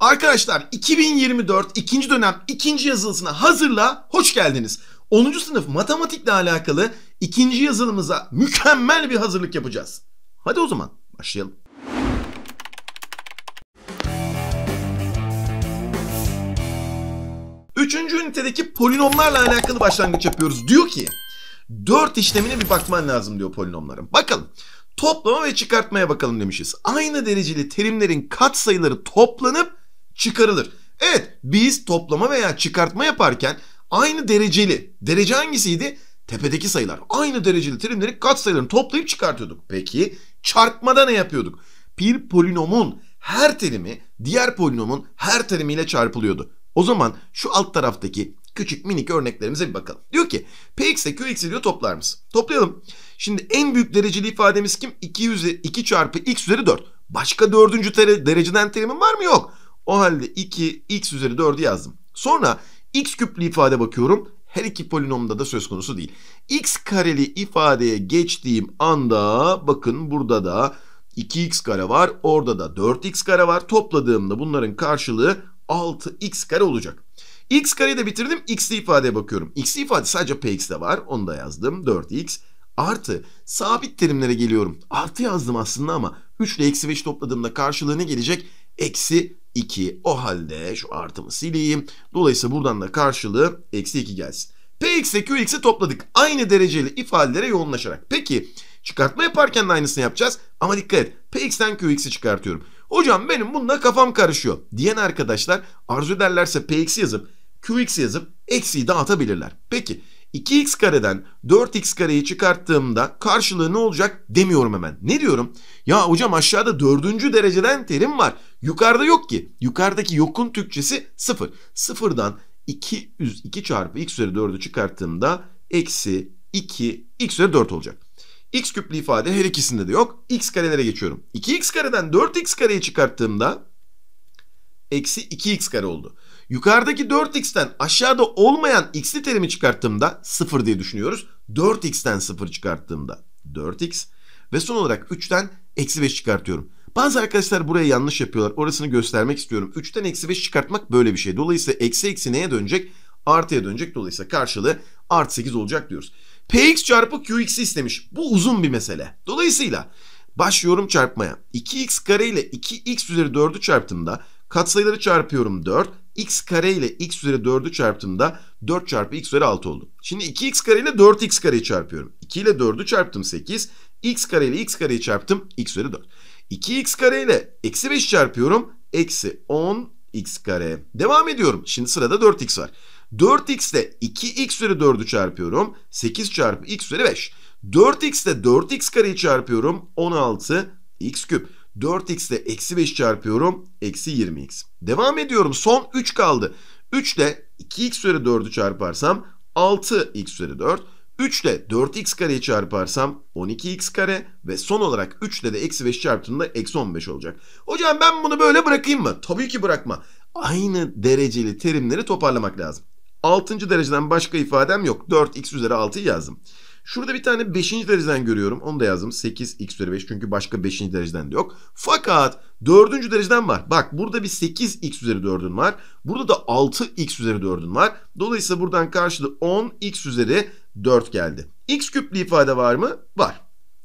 Arkadaşlar 2024 ikinci dönem ikinci yazılısına hazırla hoş geldiniz. 10. sınıf matematikle alakalı ikinci yazılımıza mükemmel bir hazırlık yapacağız. Hadi o zaman başlayalım. Üçüncü ünitedeki polinomlarla alakalı başlangıç yapıyoruz. Diyor ki 4 işlemine bir bakman lazım diyor polinomların. Bakalım toplama ve çıkartmaya bakalım demişiz. Aynı dereceli terimlerin katsayıları toplanıp çıkarılır. Evet biz toplama veya çıkartma yaparken aynı dereceli. Derece hangisiydi? Tepedeki sayılar. Aynı dereceli terimlerin kat sayılarını toplayıp çıkartıyorduk. Peki çarpmada ne yapıyorduk? Bir polinomun her terimi diğer polinomun her terimiyle çarpılıyordu. O zaman şu alt taraftaki küçük minik örneklerimize bir bakalım. Diyor ki px'e qx'i diyor toplar mısın? Toplayalım. Şimdi en büyük dereceli ifademiz kim? 2, üzeri, 2 çarpı x üzeri 4. Başka dördüncü dereceden terimin var mı? Yok. O halde 2 x üzeri 4'ü yazdım. Sonra x küplü ifade bakıyorum. Her iki polinomda da söz konusu değil. x kareli ifadeye geçtiğim anda bakın burada da 2x kare var. Orada da 4x kare var. Topladığımda bunların karşılığı 6x kare olacak. x kareyi de bitirdim. x'li ifadeye bakıyorum. x'li ifade sadece px'de var. Onu da yazdım. 4x artı sabit terimlere geliyorum. Artı yazdım aslında ama 3 ile eksi 5 topladığımda karşılığı ne gelecek? Eksi 2. O halde şu artımı sileyim. Dolayısıyla buradan da karşılığı eksi 2 gelsin. P Px ile Qx'i topladık. Aynı dereceli ifadelere yoğunlaşarak. Peki çıkartma yaparken de aynısını yapacağız. Ama dikkat et. p Px'den Qx'i çıkartıyorum. Hocam benim bununla kafam karışıyor diyen arkadaşlar arzu ederlerse Px yazıp Qx yazıp eksiyi dağıtabilirler. Peki 2x kareden 4x kareyi çıkarttığımda karşılığı ne olacak demiyorum hemen. Ne diyorum? Ya hocam aşağıda 4. dereceden terim var. Yukarıda yok ki. Yukarıdaki yokun Türkçesi sıfır. Sıfırdan 2, 2 çarpı x üzeri 4'ü çıkarttığımda eksi 2 x üzeri 4 olacak. x küplü ifade her ikisinde de yok. x karelere geçiyorum. 2x kareden 4x kareyi çıkarttığımda eksi 2x kare oldu. Yukarıdaki 4x'ten aşağıda olmayan x'li terimi çıkarttığımda 0 diye düşünüyoruz. 4x'ten 0 çıkarttığımda 4x ve son olarak 3'ten eksi 5 çıkartıyorum. Bazı arkadaşlar buraya yanlış yapıyorlar. Orasını göstermek istiyorum. 3'ten eksi 5 çıkartmak böyle bir şey. Dolayısıyla eksi eksi neye dönecek? Artıya dönecek. Dolayısıyla karşılığı artı 8 olacak diyoruz. Px çarpı Qx'i istemiş. Bu uzun bir mesele. Dolayısıyla başlıyorum çarpmaya. 2x kare ile 2x üzeri 4'ü çarptığımda katsayıları çarpıyorum 4 x kare ile x üzeri 4'ü çarptığımda 4 çarpı x üzeri 6 oldu. Şimdi 2x kare ile 4x kareyi çarpıyorum. 2 ile 4'ü çarptım 8. x kare ile x kareyi çarptım x üzeri 4. 2x kare ile eksi 5 çarpıyorum. Eksi 10x kare. Devam ediyorum. Şimdi sırada 4x var. 4x ile 2x üzeri 4'ü çarpıyorum. 8 çarpı x üzeri 5. 4x ile 4x kareyi çarpıyorum. 16 x küp. 4x ile eksi 5 çarpıyorum. Eksi 20x. Devam ediyorum. Son 3 kaldı. 3 ile 2x üzeri 4'ü çarparsam 6x üzeri 4. 3 ile 4x kareyi çarparsam 12x kare ve son olarak 3 ile de eksi 5 çarptığımda eksi 15 olacak. Hocam ben bunu böyle bırakayım mı? Tabii ki bırakma. Aynı dereceli terimleri toparlamak lazım. 6. dereceden başka ifadem yok. 4x üzeri 6'yı yazdım. Şurada bir tane 5. dereceden görüyorum. Onu da yazdım. 8 x üzeri 5. Çünkü başka 5. dereceden de yok. Fakat 4. dereceden var. Bak burada bir 8 x üzeri 4'ün var. Burada da 6 x üzeri 4'ün var. Dolayısıyla buradan karşılığı 10 x üzeri 4 geldi. X küplü ifade var mı? Var.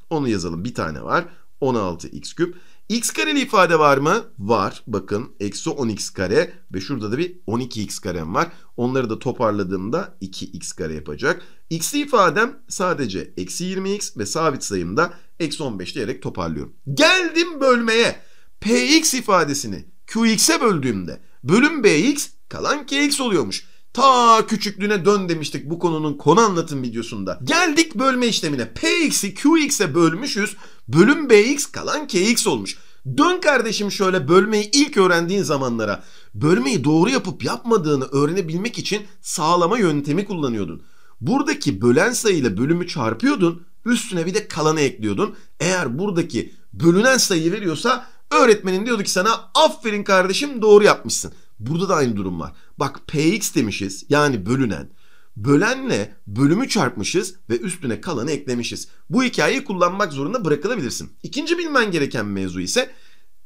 Onu yazalım. Bir tane var. 16 x küp. X kareli ifade var mı? Var. Bakın eksi 10x kare ve şurada da bir 12x karem var. Onları da toparladığımda 2x kare yapacak. X'li ifadem sadece eksi 20x ve sabit sayımda eksi 15 diyerek toparlıyorum. Geldim bölmeye. Px ifadesini Qx'e böldüğümde bölüm Bx kalan Kx oluyormuş. Ta küçüklüğüne dön demiştik bu konunun konu anlatım videosunda. Geldik bölme işlemine. Px'i Qx'e bölmüşüz. Bölüm Bx kalan Kx olmuş. Dön kardeşim şöyle bölmeyi ilk öğrendiğin zamanlara. Bölmeyi doğru yapıp yapmadığını öğrenebilmek için sağlama yöntemi kullanıyordun. Buradaki bölen sayıyla bölümü çarpıyordun. Üstüne bir de kalanı ekliyordun. Eğer buradaki bölünen sayı veriyorsa öğretmenin diyordu ki sana aferin kardeşim doğru yapmışsın. Burada da aynı durum var. Bak px demişiz yani bölünen. Bölenle bölümü çarpmışız ve üstüne kalanı eklemişiz. Bu hikayeyi kullanmak zorunda bırakılabilirsin. İkinci bilmen gereken mevzu ise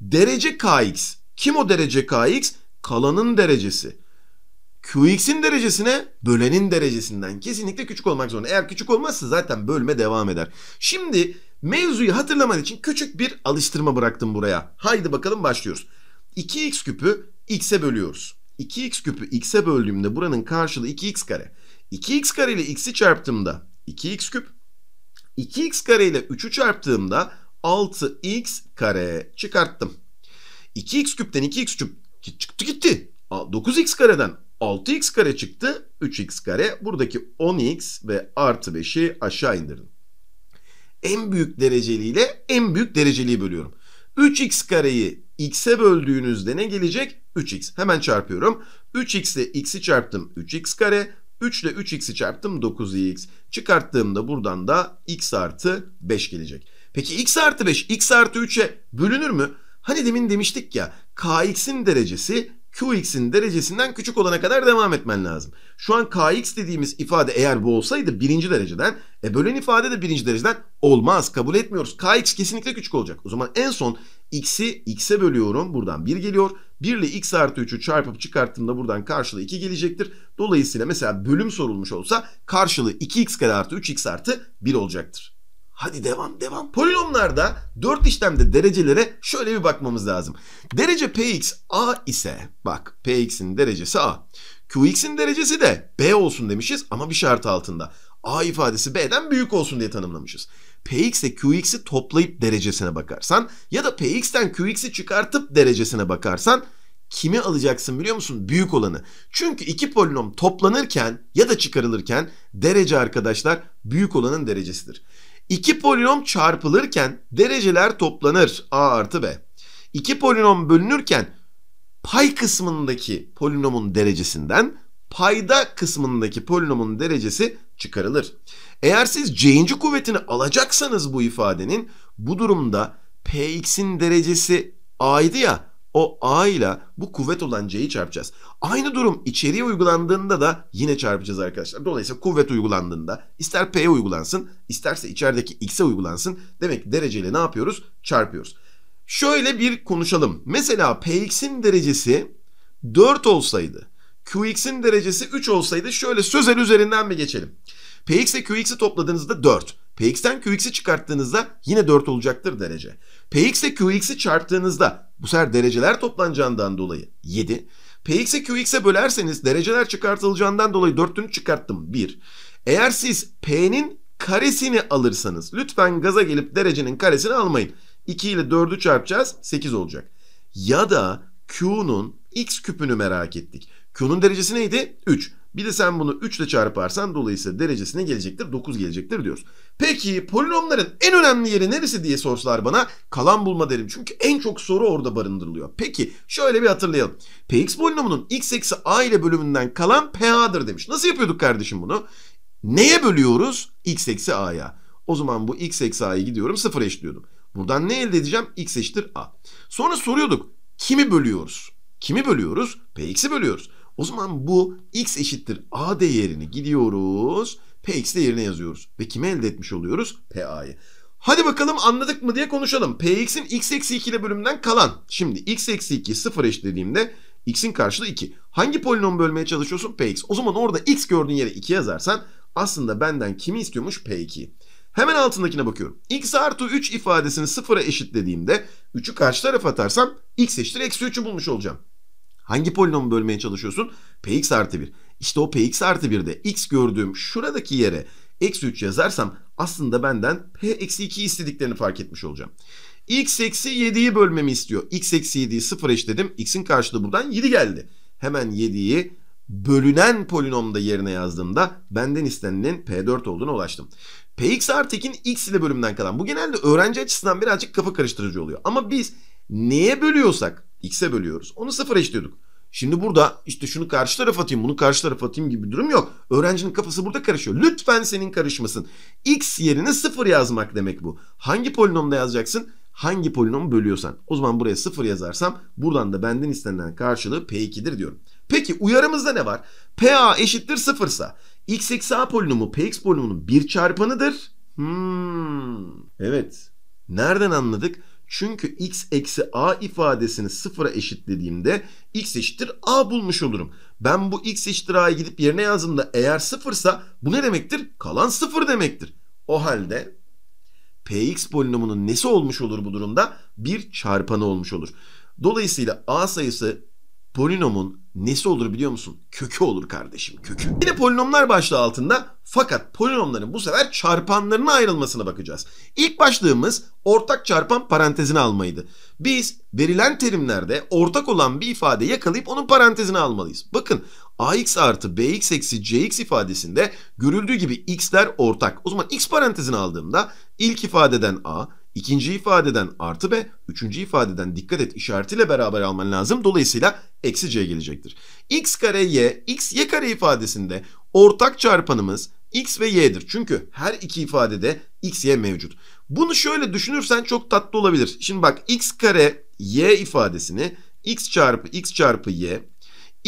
derece kx. Kim o derece kx? Kalanın derecesi. Qx'in derecesine bölenin derecesinden kesinlikle küçük olmak zorunda. Eğer küçük olmazsa zaten bölme devam eder. Şimdi mevzuyu hatırlaman için küçük bir alıştırma bıraktım buraya. Haydi bakalım başlıyoruz. 2x küpü x'e bölüyoruz. 2x küpü x'e böldüğümde buranın karşılığı 2x kare. 2x kare ile x'i çarptığımda 2x küp. 2x kare ile 3'ü çarptığımda 6x kare çıkarttım. 2x küpten 2x küp çıktı gitti. 9x kareden 6x kare çıktı. 3x kare. Buradaki 10x ve artı 5'i aşağı indirdim. En büyük dereceliyle en büyük dereceliyi bölüyorum. 3x kareyi x'e böldüğünüzde ne gelecek? 3x. Hemen çarpıyorum. 3x ile x'i çarptım 3x kare. 3 ile 3x'i çarptım 9x. Çıkarttığımda buradan da x artı 5 gelecek. Peki x artı 5 x artı 3'e bölünür mü? Hani demin demiştik ya kx'in derecesi qx'in derecesinden küçük olana kadar devam etmen lazım. Şu an kx dediğimiz ifade eğer bu olsaydı birinci dereceden e bölen ifade de birinci dereceden olmaz kabul etmiyoruz. kx kesinlikle küçük olacak. O zaman en son X'i X'e bölüyorum. Buradan 1 geliyor. 1 ile X artı 3'ü çarpıp çıkarttığımda buradan karşılığı 2 gelecektir. Dolayısıyla mesela bölüm sorulmuş olsa karşılığı 2X kare artı 3X artı 1 olacaktır. Hadi devam devam. Polinomlarda 4 işlemde derecelere şöyle bir bakmamız lazım. Derece px a ise bak px'in derecesi a. QX'in derecesi de B olsun demişiz ama bir şart altında. A ifadesi B'den büyük olsun diye tanımlamışız. Px ile Qx'i toplayıp derecesine bakarsan ya da Px'ten Qx'i çıkartıp derecesine bakarsan kimi alacaksın biliyor musun? Büyük olanı. Çünkü iki polinom toplanırken ya da çıkarılırken derece arkadaşlar büyük olanın derecesidir. İki polinom çarpılırken dereceler toplanır a artı b. İki polinom bölünürken pay kısmındaki polinomun derecesinden payda kısmındaki polinomun derecesi çıkarılır. Eğer siz c'inci kuvvetini alacaksanız bu ifadenin bu durumda px'in derecesi a'ydı ya o a ile bu kuvvet olan c'yi çarpacağız. Aynı durum içeriye uygulandığında da yine çarpacağız arkadaşlar. Dolayısıyla kuvvet uygulandığında ister p'ye uygulansın isterse içerideki x'e uygulansın demek dereceyle ne yapıyoruz? Çarpıyoruz. Şöyle bir konuşalım. Mesela Px'in derecesi 4 olsaydı, Qx'in derecesi 3 olsaydı şöyle sözel üzerinden bir geçelim. Px ile Qx'i topladığınızda 4. Px'ten Qx'i çıkarttığınızda yine 4 olacaktır derece. Px ile Qx'i çarptığınızda bu sefer dereceler toplanacağından dolayı 7. Px'i Qx'e bölerseniz dereceler çıkartılacağından dolayı 4'ünü çıkarttım 1. Eğer siz P'nin karesini alırsanız lütfen gaza gelip derecenin karesini almayın. 2 ile 4'ü çarpacağız 8 olacak. Ya da Q'nun x küpünü merak ettik. Q'nun derecesi neydi? 3. Bir de sen bunu 3 ile çarparsan dolayısıyla derecesine gelecektir 9 gelecektir diyoruz. Peki polinomların en önemli yeri neresi diye sorsalar bana kalan bulma derim. Çünkü en çok soru orada barındırılıyor. Peki şöyle bir hatırlayalım. Px polinomunun x eksi a ile bölümünden kalan pa'dır demiş. Nasıl yapıyorduk kardeşim bunu? Neye bölüyoruz? x eksi a'ya. O zaman bu x eksi a'yı gidiyorum sıfır eşliyordum. Buradan ne elde edeceğim? X eşittir A. Sonra soruyorduk. Kimi bölüyoruz? Kimi bölüyoruz? Px'i bölüyoruz. O zaman bu x eşittir a değerini gidiyoruz. Px de yerine yazıyoruz. Ve kime elde etmiş oluyoruz? Pa'yı. Hadi bakalım anladık mı diye konuşalım. Px'in x eksi 2 ile bölümden kalan. Şimdi x eksi 2 sıfır eşitlediğimde x'in karşılığı 2. Hangi polinom bölmeye çalışıyorsun? Px. O zaman orada x gördüğün yere 2 yazarsan aslında benden kimi istiyormuş? P2'yi. Hemen altındakine bakıyorum. x artı 3 ifadesini sıfıra eşitlediğimde 3'ü karşı tarafa atarsam x eşittir eksi 3'ü bulmuş olacağım. Hangi polinomu bölmeye çalışıyorsun? px artı 1. İşte o px artı 1'de x gördüğüm şuradaki yere eksi 3 yazarsam aslında benden p eksi 2 istediklerini fark etmiş olacağım. x eksi 7'yi bölmemi istiyor. x eksi 7'yi sıfıra eşitledim. x'in karşılığı buradan 7 geldi. Hemen 7'yi bölünen polinomda yerine yazdığımda benden istenilen P4 olduğuna ulaştım. Px Artekin X ile bölümden kalan. Bu genelde öğrenci açısından birazcık kafa karıştırıcı oluyor. Ama biz neye bölüyorsak X'e bölüyoruz. Onu sıfır eşliyorduk. Şimdi burada işte şunu karşı tarafa atayım bunu karşı tarafa atayım gibi bir durum yok. Öğrencinin kafası burada karışıyor. Lütfen senin karışmasın. X yerine sıfır yazmak demek bu. Hangi polinomda yazacaksın? Hangi polinomu bölüyorsan. O zaman buraya sıfır yazarsam buradan da benden istenilen karşılığı P2'dir diyorum. Peki uyarımızda ne var? PA eşittir sıfırsa x eksi a polinomu px polinomunun bir çarpanıdır. Hmm. Evet. Nereden anladık? Çünkü x eksi a ifadesini sıfıra eşitlediğimde x eşittir a bulmuş olurum. Ben bu x eşittir a'yı gidip yerine yazdığımda eğer sıfırsa bu ne demektir? Kalan sıfır demektir. O halde px polinomunun nesi olmuş olur bu durumda? Bir çarpanı olmuş olur. Dolayısıyla a sayısı polinomun nesi olur biliyor musun? Kökü olur kardeşim kökü. Yine polinomlar başlığı altında fakat polinomların bu sefer çarpanlarına ayrılmasına bakacağız. İlk başlığımız ortak çarpan parantezini almaydı. Biz verilen terimlerde ortak olan bir ifade yakalayıp onun parantezini almalıyız. Bakın ax artı bx eksi cx ifadesinde görüldüğü gibi x'ler ortak. O zaman x parantezini aldığımda ilk ifadeden a, ikinci ifadeden artı ve üçüncü ifadeden dikkat et işaretiyle beraber alman lazım. Dolayısıyla eksi c gelecektir. x kare y, x y kare ifadesinde ortak çarpanımız x ve y'dir. Çünkü her iki ifadede x, y mevcut. Bunu şöyle düşünürsen çok tatlı olabilir. Şimdi bak x kare y ifadesini x çarpı x çarpı y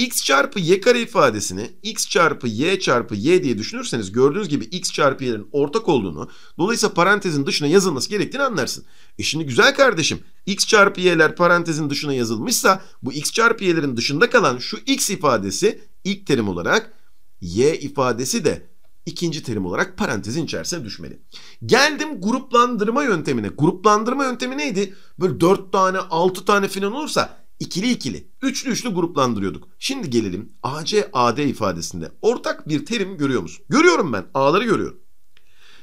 x çarpı y kare ifadesini x çarpı y çarpı y diye düşünürseniz gördüğünüz gibi x çarpı y'lerin ortak olduğunu dolayısıyla parantezin dışına yazılması gerektiğini anlarsın. E şimdi güzel kardeşim x çarpı y'ler parantezin dışına yazılmışsa bu x çarpı y'lerin dışında kalan şu x ifadesi ilk terim olarak y ifadesi de ikinci terim olarak parantezin içerisine düşmeli. Geldim gruplandırma yöntemine. Gruplandırma yöntemi neydi? Böyle 4 tane 6 tane filan olursa İkili ikili, üçlü üçlü gruplandırıyorduk. Şimdi gelelim AC AD ifadesinde. Ortak bir terim görüyor musun? Görüyorum ben. A'ları görüyorum.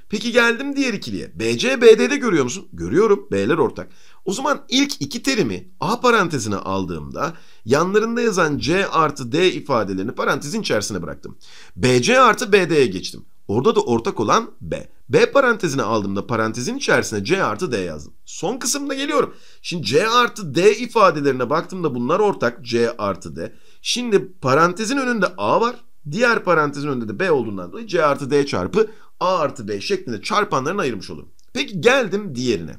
Peki geldim diğer ikiliye. BC BD'de görüyor musun? Görüyorum. B'ler ortak. O zaman ilk iki terimi A parantezine aldığımda yanlarında yazan C artı D ifadelerini parantezin içerisine bıraktım. BC artı BD'ye geçtim. Orada da ortak olan B. B parantezine aldığımda parantezin içerisine C artı D yazdım. Son kısımda geliyorum. Şimdi C artı D ifadelerine baktığımda bunlar ortak C artı D. Şimdi parantezin önünde A var. Diğer parantezin önünde de B olduğundan dolayı C artı D çarpı A artı B şeklinde çarpanlarını ayırmış olurum. Peki geldim diğerine.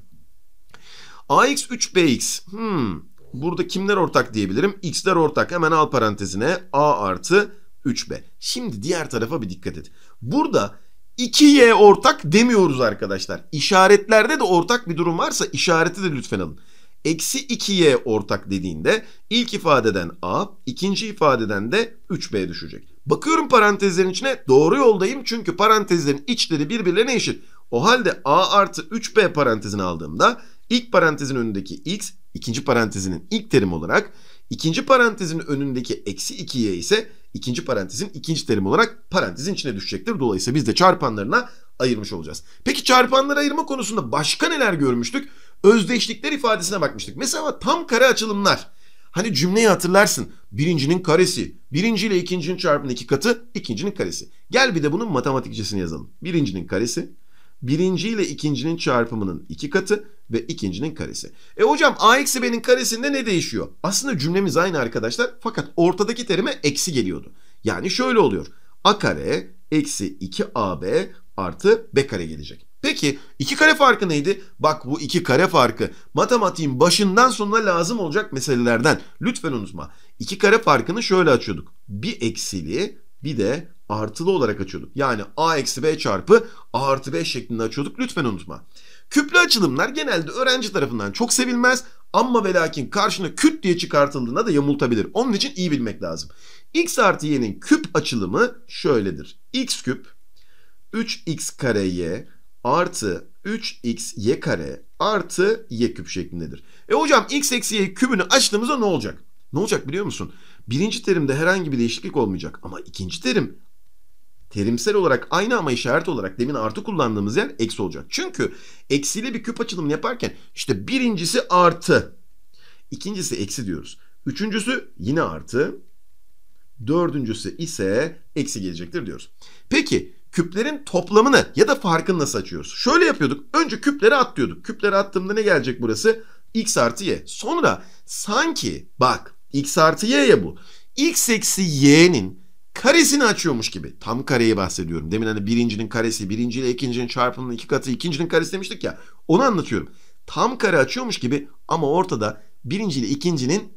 AX 3 BX. Hmm. Burada kimler ortak diyebilirim? X'ler ortak. Hemen al parantezine A artı 3B. Şimdi diğer tarafa bir dikkat et. Burada 2y ortak demiyoruz arkadaşlar. İşaretlerde de ortak bir durum varsa işareti de lütfen alın. Eksi 2y ortak dediğinde ilk ifadeden a, ikinci ifadeden de 3b düşecek. Bakıyorum parantezlerin içine doğru yoldayım çünkü parantezlerin içleri birbirlerine eşit. O halde a artı 3b parantezini aldığımda ilk parantezin önündeki x ikinci parantezinin ilk terim olarak ikinci parantezin önündeki eksi 2y ise ikinci parantezin ikinci terim olarak parantezin içine düşecektir. Dolayısıyla biz de çarpanlarına ayırmış olacağız. Peki çarpanları ayırma konusunda başka neler görmüştük? Özdeşlikler ifadesine bakmıştık. Mesela tam kare açılımlar. Hani cümleyi hatırlarsın. Birincinin karesi. Birinci ile ikincinin çarpımının iki katı, ikincinin karesi. Gel bir de bunun matematikçesini yazalım. Birincinin karesi birinci ile ikincinin çarpımının iki katı ve ikincinin karesi. E hocam a eksi b'nin karesinde ne değişiyor? Aslında cümlemiz aynı arkadaşlar fakat ortadaki terime eksi geliyordu. Yani şöyle oluyor. a kare eksi 2ab artı b kare gelecek. Peki iki kare farkı neydi? Bak bu iki kare farkı matematiğin başından sonuna lazım olacak meselelerden. Lütfen unutma. İki kare farkını şöyle açıyorduk. Bir eksili bir de artılı olarak açıyorduk. Yani a eksi b çarpı a artı b şeklinde açıyorduk lütfen unutma. Küplü açılımlar genelde öğrenci tarafından çok sevilmez ama ve lakin karşına küt diye çıkartıldığında da yamultabilir. Onun için iyi bilmek lazım. x artı y'nin küp açılımı şöyledir. x küp 3x kare y artı 3x y kare artı y küp şeklindedir. E hocam x eksi y kübünü açtığımızda ne olacak? Ne olacak biliyor musun? Birinci terimde herhangi bir değişiklik olmayacak ama ikinci terim terimsel olarak aynı ama işaret olarak demin artı kullandığımız yer eksi olacak. Çünkü eksiyle bir küp açılımını yaparken işte birincisi artı. ikincisi eksi diyoruz. Üçüncüsü yine artı. Dördüncüsü ise eksi gelecektir diyoruz. Peki küplerin toplamını ya da farkını nasıl açıyoruz? Şöyle yapıyorduk. Önce küpleri atlıyorduk. Küpleri attığımda ne gelecek burası? X artı Y. Sonra sanki bak X artı y ya bu. X eksi Y'nin karesini açıyormuş gibi. Tam kareyi bahsediyorum. Demin hani birincinin karesi, birinciyle ikincinin çarpımının iki katı, ikincinin karesi demiştik ya. Onu anlatıyorum. Tam kare açıyormuş gibi ama ortada birinciyle ikincinin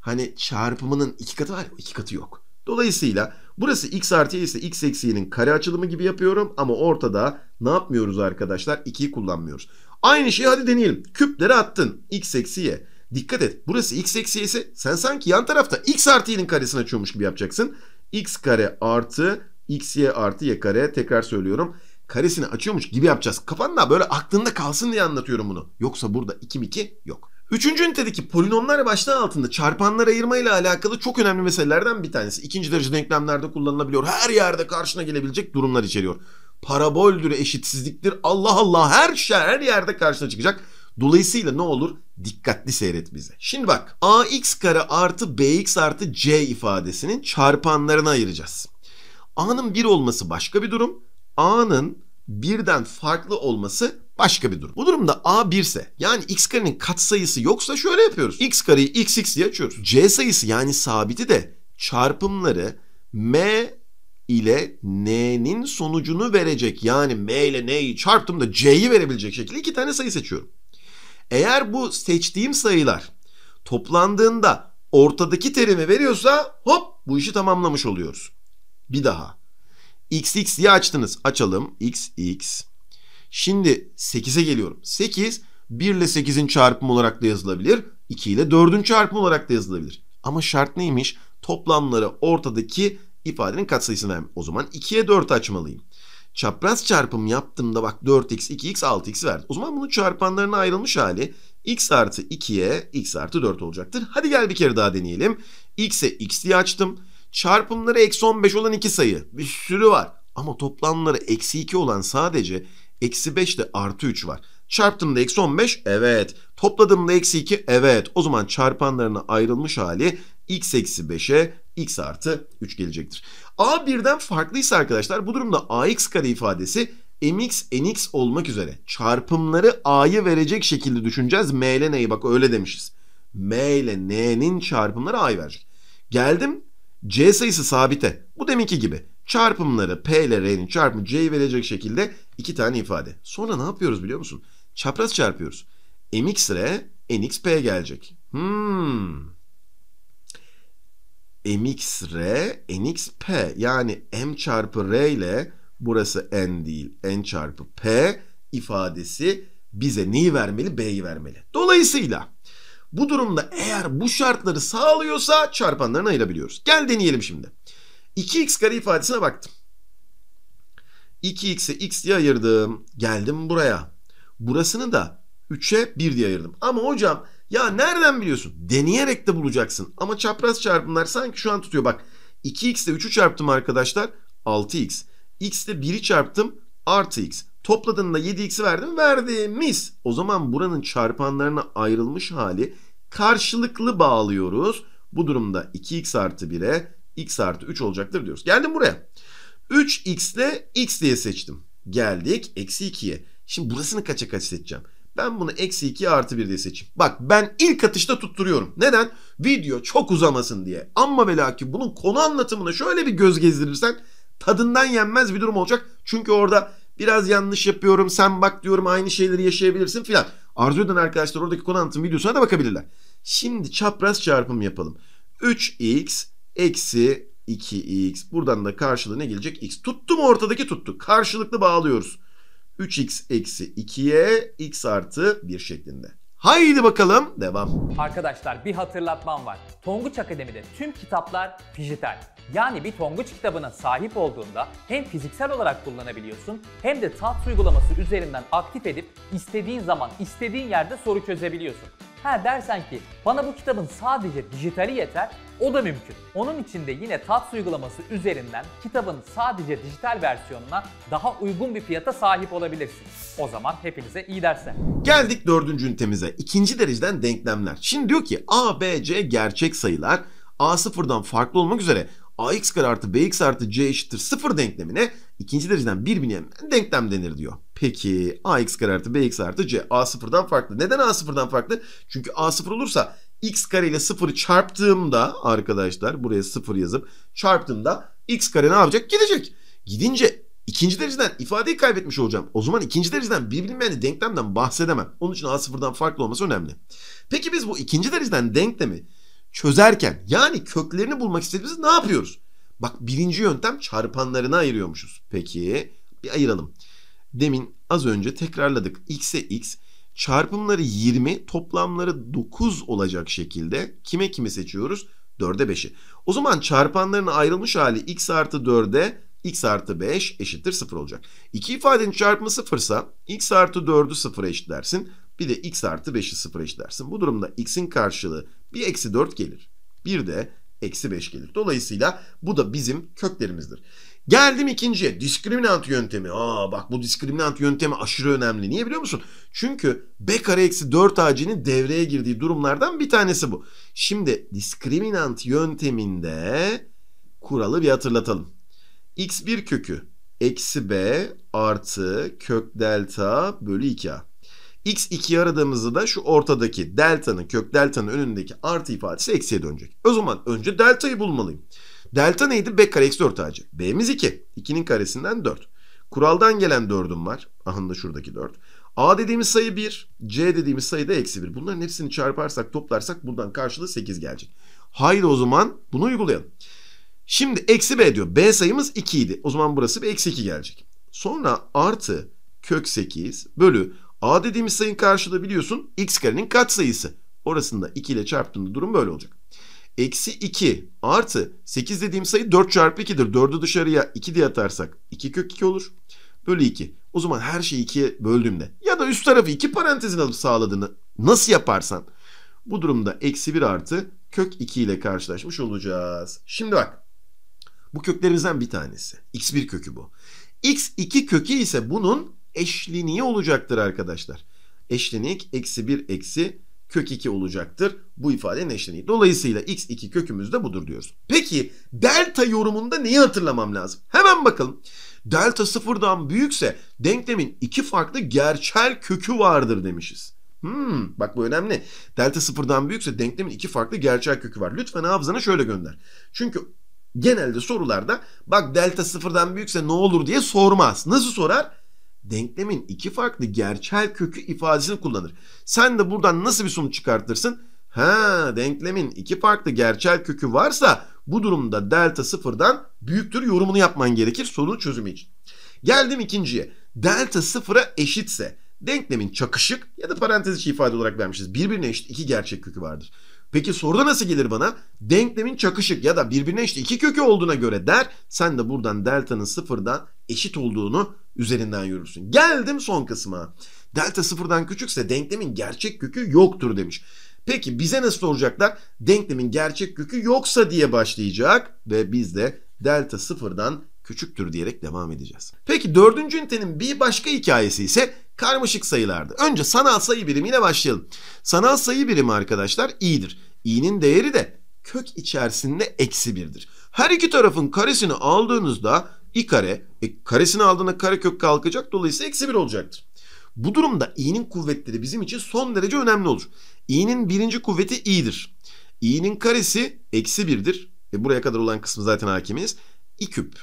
hani çarpımının iki katı var ya iki katı yok. Dolayısıyla burası x artı y ise x eksi y'nin kare açılımı gibi yapıyorum ama ortada ne yapmıyoruz arkadaşlar? 2'yi kullanmıyoruz. Aynı şeyi hadi deneyelim. Küpleri attın x eksi y. Dikkat et burası x eksi y ise sen sanki yan tarafta x artı y'nin karesini açıyormuş gibi yapacaksın x kare artı xy artı y kare tekrar söylüyorum. Karesini açıyormuş gibi yapacağız. Kafanda böyle aklında kalsın diye anlatıyorum bunu. Yoksa burada 2 2 yok. Üçüncü ünitedeki polinomlar başlığı altında çarpanlar ayırma ile alakalı çok önemli meselelerden bir tanesi. İkinci derece denklemlerde kullanılabiliyor. Her yerde karşına gelebilecek durumlar içeriyor. Paraboldür, eşitsizliktir. Allah Allah her şey her yerde karşına çıkacak. Dolayısıyla ne olur? Dikkatli seyret bize. Şimdi bak ax kare artı bx artı c ifadesinin çarpanlarını ayıracağız. a'nın 1 olması başka bir durum. a'nın birden farklı olması başka bir durum. Bu durumda a 1 ise yani x karenin katsayısı yoksa şöyle yapıyoruz. x kareyi x x diye açıyoruz. c sayısı yani sabiti de çarpımları m ile n'nin sonucunu verecek. Yani m ile n'yi çarptım da c'yi verebilecek şekilde iki tane sayı seçiyorum. Eğer bu seçtiğim sayılar toplandığında ortadaki terimi veriyorsa hop bu işi tamamlamış oluyoruz. Bir daha. xx diye açtınız. Açalım. xx. Şimdi 8'e geliyorum. 8 1 ile 8'in çarpımı olarak da yazılabilir. 2 ile 4'ün çarpımı olarak da yazılabilir. Ama şart neymiş? Toplamları ortadaki ifadenin katsayısını vermek. O zaman 2'ye 4 açmalıyım çapraz çarpım yaptığımda bak 4x, 2x, 6x verdi. O zaman bunun çarpanlarına ayrılmış hali x artı 2'ye x artı 4 olacaktır. Hadi gel bir kere daha deneyelim. x'e x diye açtım. Çarpımları eksi 15 olan iki sayı. Bir sürü var. Ama toplamları eksi 2 olan sadece eksi 5 ile artı 3 var. Çarptığımda eksi 15 evet. Topladığımda eksi 2 evet. O zaman çarpanlarına ayrılmış hali x eksi 5'e x artı 3 gelecektir. A birden farklıysa arkadaşlar bu durumda AX kare ifadesi mx nx olmak üzere çarpımları a'yı verecek şekilde düşüneceğiz. m ile n'yi bak öyle demişiz. m ile n'nin çarpımları a'yı verecek. Geldim c sayısı sabite. Bu deminki gibi. Çarpımları p ile r'nin çarpımı c'yi verecek şekilde iki tane ifade. Sonra ne yapıyoruz biliyor musun? Çapraz çarpıyoruz. mx r nx p gelecek. Hmm mxr nxp yani m çarpı r ile burası n değil n çarpı p ifadesi bize neyi vermeli? B'yi vermeli. Dolayısıyla bu durumda eğer bu şartları sağlıyorsa çarpanlarını ayırabiliyoruz. Gel deneyelim şimdi. 2x kare ifadesine baktım. 2x'i x diye ayırdım. Geldim buraya. Burasını da 3'e 1 diye ayırdım. Ama hocam ya nereden biliyorsun? Deneyerek de bulacaksın. Ama çapraz çarpımlar sanki şu an tutuyor. Bak 2x ile 3'ü çarptım arkadaşlar. 6x. x ile 1'i çarptım. Artı x. Topladığında 7x'i verdim. Verdi. Mis. O zaman buranın çarpanlarına ayrılmış hali karşılıklı bağlıyoruz. Bu durumda 2x artı 1'e x artı 3 olacaktır diyoruz. Geldim buraya. 3x ile x diye seçtim. Geldik eksi 2'ye. Şimdi burasını kaça kaç seçeceğim? Ben bunu eksi 2 artı 1 diye seçeyim. Bak ben ilk atışta tutturuyorum. Neden? Video çok uzamasın diye. Ama ve lakin bunun konu anlatımına şöyle bir göz gezdirirsen tadından yenmez bir durum olacak. Çünkü orada biraz yanlış yapıyorum sen bak diyorum aynı şeyleri yaşayabilirsin filan. Arzu eden arkadaşlar oradaki konu anlatım videosuna da bakabilirler. Şimdi çapraz çarpım yapalım. 3x eksi 2x. Buradan da karşılığı ne gelecek? x. Tuttum ortadaki tuttu. Karşılıklı bağlıyoruz. 3x eksi 2y x artı 1 şeklinde. Haydi bakalım devam. Arkadaşlar bir hatırlatmam var. Tonguç Akademi'de tüm kitaplar dijital. Yani bir Tonguç kitabına sahip olduğunda hem fiziksel olarak kullanabiliyorsun hem de tat uygulaması üzerinden aktif edip istediğin zaman istediğin yerde soru çözebiliyorsun. Ha dersen ki bana bu kitabın sadece dijitali yeter o da mümkün. Onun için de yine TATS uygulaması üzerinden kitabın sadece dijital versiyonuna daha uygun bir fiyata sahip olabilirsiniz. O zaman hepinize iyi dersler. Geldik dördüncü ünitemize. İkinci dereceden denklemler. Şimdi diyor ki A, B, C gerçek sayılar. A sıfırdan farklı olmak üzere ax kare artı bx artı c eşittir sıfır denklemine ikinci dereceden bir bilinmeyen denklem denir diyor. Peki ax kare artı bx artı c a sıfırdan farklı. Neden a sıfırdan farklı? Çünkü a sıfır olursa x kare ile 0'ı çarptığımda arkadaşlar buraya 0 yazıp çarptığımda x kare ne yapacak? Gidecek. Gidince ikinci dereceden ifadeyi kaybetmiş olacağım. O zaman ikinci dereceden bir bilinmeyen denklemden bahsedemem. Onun için a sıfırdan farklı olması önemli. Peki biz bu ikinci dereceden denklemi çözerken yani köklerini bulmak istediğimizde ne yapıyoruz? Bak birinci yöntem çarpanlarına ayırıyormuşuz. Peki bir ayıralım. Demin az önce tekrarladık. X'e x, çarpımları 20 toplamları 9 olacak şekilde kime kimi seçiyoruz? 4'e 5'i. O zaman çarpanların ayrılmış hali x artı 4'e x artı 5 eşittir 0 olacak. İki ifadenin çarpımı 0 ise x artı 4'ü 0'a eşitlersin. Bir de x artı 5'i 0'a eşitlersin. Bu durumda x'in karşılığı bir eksi 4 gelir. Bir de eksi 5 gelir. Dolayısıyla bu da bizim köklerimizdir. Geldim ikinciye. Diskriminant yöntemi. Aa bak bu diskriminant yöntemi aşırı önemli. Niye biliyor musun? Çünkü B kare eksi 4 AC'nin devreye girdiği durumlardan bir tanesi bu. Şimdi diskriminant yönteminde kuralı bir hatırlatalım. X1 kökü eksi B artı kök delta bölü 2A. X2'yi aradığımızda da şu ortadaki delta'nın kök delta'nın önündeki artı ifadesi eksiye dönecek. O zaman önce delta'yı bulmalıyım. Delta neydi? B kare eksi 4 ağacı. B'miz 2. 2'nin karesinden 4. Kuraldan gelen 4'üm var. Ahın da şuradaki 4. A dediğimiz sayı 1. C dediğimiz sayı da eksi 1. Bunların hepsini çarparsak toplarsak buradan karşılığı 8 gelecek. Haydi o zaman bunu uygulayalım. Şimdi eksi B diyor. B sayımız 2 idi. O zaman burası bir eksi 2 gelecek. Sonra artı kök 8 bölü A dediğimiz sayın karşılığı biliyorsun x karenin katsayısı. Orasını da 2 ile çarptığında durum böyle olacak. Eksi 2 artı 8 dediğim sayı 4 çarpı 2'dir. 4'ü dışarıya 2 diye atarsak 2 kök 2 olur. Bölü 2. O zaman her şeyi 2'ye böldüğümde ya da üst tarafı 2 parantezin alıp sağladığını nasıl yaparsan bu durumda eksi 1 artı kök 2 ile karşılaşmış olacağız. Şimdi bak bu köklerimizden bir tanesi. X1 kökü bu. X2 kökü ise bunun eşleniği olacaktır arkadaşlar. Eşlenik eksi 1 eksi kök 2 olacaktır. Bu ifade eşleniği. Dolayısıyla x2 kökümüz de budur diyoruz. Peki delta yorumunda neyi hatırlamam lazım? Hemen bakalım. Delta sıfırdan büyükse denklemin iki farklı gerçel kökü vardır demişiz. Hmm, bak bu önemli. Delta sıfırdan büyükse denklemin iki farklı gerçel kökü var. Lütfen hafızana şöyle gönder. Çünkü genelde sorularda bak delta sıfırdan büyükse ne olur diye sormaz. Nasıl sorar? denklemin iki farklı gerçel kökü ifadesini kullanır. Sen de buradan nasıl bir sonuç çıkartırsın? Ha, denklemin iki farklı gerçel kökü varsa bu durumda delta sıfırdan büyüktür yorumunu yapman gerekir sorunun çözümü için. Geldim ikinciye. Delta sıfıra eşitse denklemin çakışık ya da parantez içi ifade olarak vermişiz. Birbirine eşit iki gerçek kökü vardır. Peki soruda nasıl gelir bana? Denklemin çakışık ya da birbirine eşit iki kökü olduğuna göre der. Sen de buradan delta'nın sıfırdan eşit olduğunu üzerinden yürürsün. Geldim son kısma. Delta sıfırdan küçükse denklemin gerçek kökü yoktur demiş. Peki bize nasıl soracaklar? Denklemin gerçek kökü yoksa diye başlayacak ve biz de delta sıfırdan küçüktür diyerek devam edeceğiz. Peki dördüncü ünitenin bir başka hikayesi ise karmaşık sayılardı. Önce sanal sayı birimiyle başlayalım. Sanal sayı birimi arkadaşlar i'dir. i'nin değeri de kök içerisinde eksi birdir. Her iki tarafın karesini aldığınızda i kare. E, karesini aldığında kare kök kalkacak. Dolayısıyla eksi 1 olacaktır. Bu durumda i'nin kuvvetleri bizim için son derece önemli olur. i'nin birinci kuvveti i'dir. i'nin karesi eksi 1'dir. E, buraya kadar olan kısmı zaten hakimiz. i küp.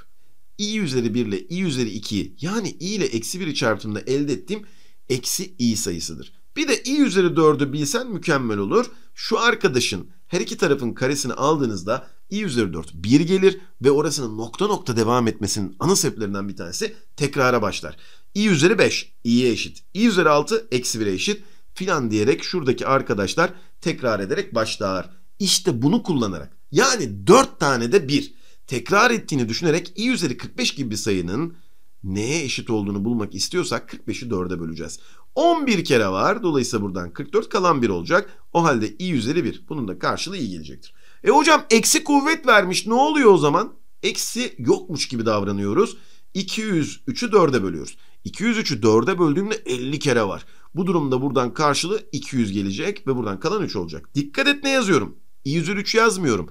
i üzeri 1 ile i üzeri 2'yi yani i ile eksi 1'i çarptığımda elde ettiğim eksi i sayısıdır. Bir de i üzeri 4'ü bilsen mükemmel olur. Şu arkadaşın her iki tarafın karesini aldığınızda i üzeri 4 1 gelir ve orasının nokta nokta devam etmesinin ana sebeplerinden bir tanesi tekrara başlar. i üzeri 5 i'ye eşit. i üzeri 6 eksi 1'e eşit filan diyerek şuradaki arkadaşlar tekrar ederek başlar. İşte bunu kullanarak yani 4 tane de 1 tekrar ettiğini düşünerek i üzeri 45 gibi bir sayının neye eşit olduğunu bulmak istiyorsak 45'i 4'e böleceğiz. 11 kere var. Dolayısıyla buradan 44 kalan 1 olacak. O halde i üzeri 1. Bunun da karşılığı i gelecektir. E hocam eksi kuvvet vermiş ne oluyor o zaman? Eksi yokmuş gibi davranıyoruz. 203'ü 4'e bölüyoruz. 203'ü 4'e böldüğümde 50 kere var. Bu durumda buradan karşılığı 200 gelecek ve buradan kalan 3 olacak. Dikkat et ne yazıyorum? i üzeri 3 yazmıyorum.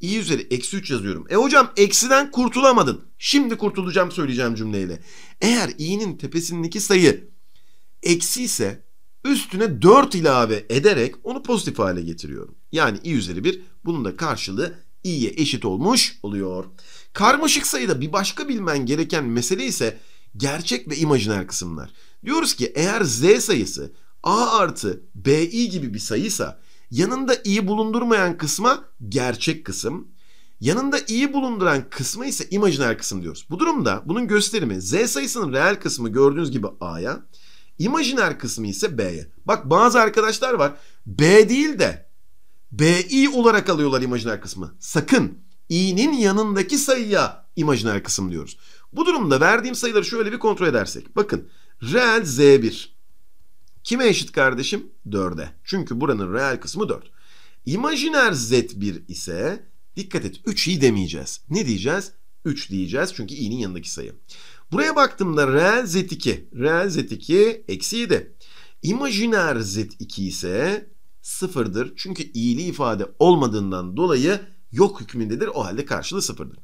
i üzeri eksi 3 yazıyorum. E hocam eksiden kurtulamadın. Şimdi kurtulacağım söyleyeceğim cümleyle. Eğer i'nin tepesindeki sayı eksi ise üstüne 4 ilave ederek onu pozitif hale getiriyorum. Yani i üzeri 1 bunun da karşılığı i'ye eşit olmuş oluyor. Karmaşık sayıda bir başka bilmen gereken mesele ise gerçek ve imajiner kısımlar. Diyoruz ki eğer z sayısı a artı bi gibi bir sayıysa yanında i'yi bulundurmayan kısma gerçek kısım, yanında i'yi bulunduran kısmı ise imajiner kısım diyoruz. Bu durumda bunun gösterimi z sayısının reel kısmı gördüğünüz gibi a'ya, İmajiner kısmı ise B'ye. Bak bazı arkadaşlar var. B değil de BI olarak alıyorlar imajiner kısmı. Sakın i'nin yanındaki sayıya imajiner kısım diyoruz. Bu durumda verdiğim sayıları şöyle bir kontrol edersek. Bakın reel z1. Kime eşit kardeşim? 4'e. Çünkü buranın reel kısmı 4. İmajiner z1 ise dikkat et 3i demeyeceğiz. Ne diyeceğiz? 3 diyeceğiz çünkü i'nin yanındaki sayı. Buraya baktığımda reel z2. Reel z2 eksi 7. İmajiner z2 ise sıfırdır. Çünkü iyiliği ifade olmadığından dolayı yok hükmündedir. O halde karşılığı sıfırdır.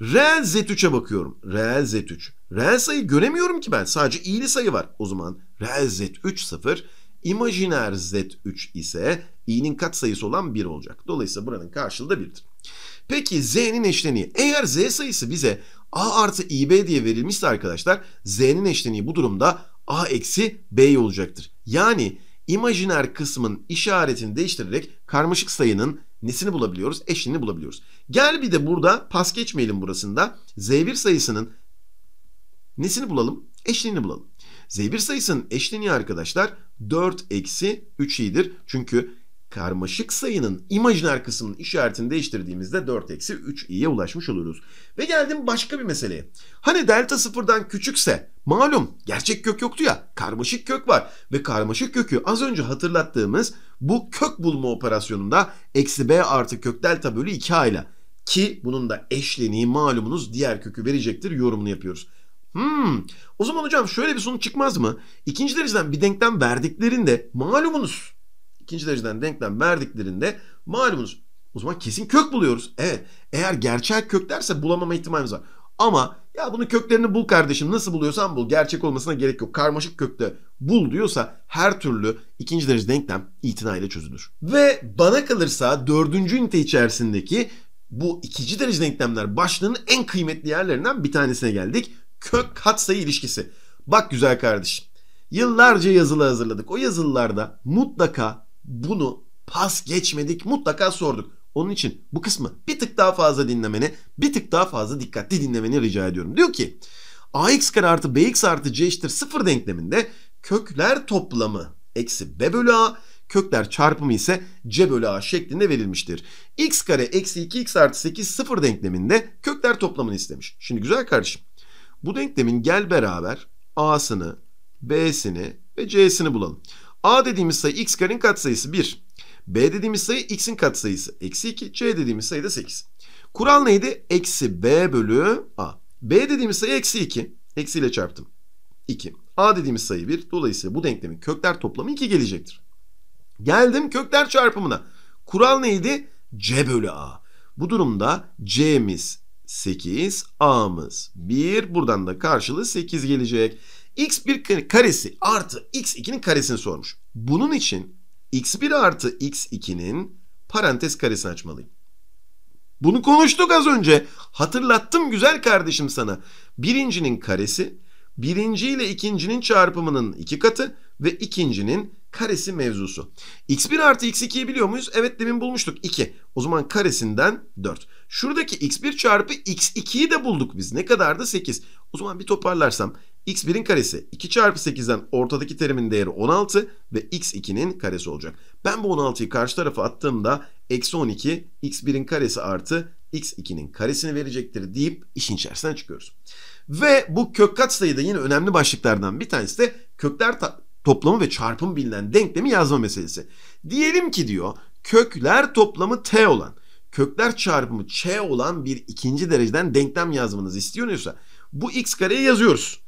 Reel z3'e bakıyorum. Reel z3. Reel sayı göremiyorum ki ben. Sadece iyili sayı var. O zaman reel z3 sıfır. İmajiner z3 ise i'nin katsayısı olan 1 olacak. Dolayısıyla buranın karşılığı da 1'dir. Peki z'nin eşleniği. Eğer z sayısı bize a artı ib diye verilmişse arkadaşlar z'nin eşleniği bu durumda a eksi b olacaktır. Yani imajiner kısmın işaretini değiştirerek karmaşık sayının nesini bulabiliyoruz? Eşini bulabiliyoruz. Gel bir de burada pas geçmeyelim burasında. Z1 sayısının nesini bulalım? Eşliğini bulalım. Z1 sayısının eşleniği arkadaşlar 4 eksi 3 iyidir. Çünkü karmaşık sayının imajiner kısmının işaretini değiştirdiğimizde 4 eksi 3 i'ye ulaşmış oluruz. Ve geldim başka bir meseleye. Hani delta sıfırdan küçükse malum gerçek kök yoktu ya karmaşık kök var. Ve karmaşık kökü az önce hatırlattığımız bu kök bulma operasyonunda eksi b artı kök delta bölü 2 ile ki bunun da eşleniği malumunuz diğer kökü verecektir yorumunu yapıyoruz. Hmm. O zaman hocam şöyle bir sonuç çıkmaz mı? İkinci dereceden bir denklem verdiklerinde malumunuz ikinci dereceden denklem verdiklerinde malumunuz o zaman kesin kök buluyoruz. Evet eğer gerçek kök derse bulamama ihtimalimiz var. Ama ya bunun köklerini bul kardeşim nasıl buluyorsan bul gerçek olmasına gerek yok. Karmaşık kökte bul diyorsa her türlü ikinci derece denklem itinayla çözülür. Ve bana kalırsa dördüncü ünite içerisindeki bu ikinci derece denklemler başlığının en kıymetli yerlerinden bir tanesine geldik. Kök katsayı ilişkisi. Bak güzel kardeşim. Yıllarca yazılı hazırladık. O yazılılarda mutlaka bunu pas geçmedik mutlaka sorduk. Onun için bu kısmı bir tık daha fazla dinlemeni, bir tık daha fazla dikkatli dinlemeni rica ediyorum. Diyor ki ax kare artı bx artı c eşittir sıfır denkleminde kökler toplamı eksi b bölü a kökler çarpımı ise c bölü a şeklinde verilmiştir. x kare eksi 2x artı 8 sıfır denkleminde kökler toplamını istemiş. Şimdi güzel kardeşim bu denklemin gel beraber a'sını, b'sini ve c'sini bulalım. A dediğimiz sayı x karenin katsayısı 1. B dediğimiz sayı x'in katsayısı eksi 2. C dediğimiz sayı da 8. Kural neydi? Eksi b bölü a. B dediğimiz sayı eksi 2. Eksi ile çarptım. 2. A dediğimiz sayı 1. Dolayısıyla bu denklemin kökler toplamı 2 gelecektir. Geldim kökler çarpımına. Kural neydi? C bölü a. Bu durumda c'miz 8, a'mız 1. Buradan da karşılığı 8 gelecek x1 karesi artı x2'nin karesini sormuş. Bunun için x1 artı x2'nin parantez karesini açmalıyım. Bunu konuştuk az önce. Hatırlattım güzel kardeşim sana. Birincinin karesi, birinci ile ikincinin çarpımının iki katı ve ikincinin karesi mevzusu. x1 artı x2'yi biliyor muyuz? Evet demin bulmuştuk 2. O zaman karesinden 4. Şuradaki x1 çarpı x2'yi de bulduk biz. Ne kadardı? 8. O zaman bir toparlarsam x1'in karesi 2 çarpı 8'den ortadaki terimin değeri 16 ve x2'nin karesi olacak. Ben bu 16'yı karşı tarafa attığımda eksi 12 x1'in karesi artı x2'nin karesini verecektir deyip işin içerisinden çıkıyoruz. Ve bu kök kat katsayı da yine önemli başlıklardan bir tanesi de kökler toplamı ve çarpım bilinen denklemi yazma meselesi. Diyelim ki diyor kökler toplamı t olan kökler çarpımı ç olan bir ikinci dereceden denklem yazmanızı istiyorsa bu x kareyi yazıyoruz.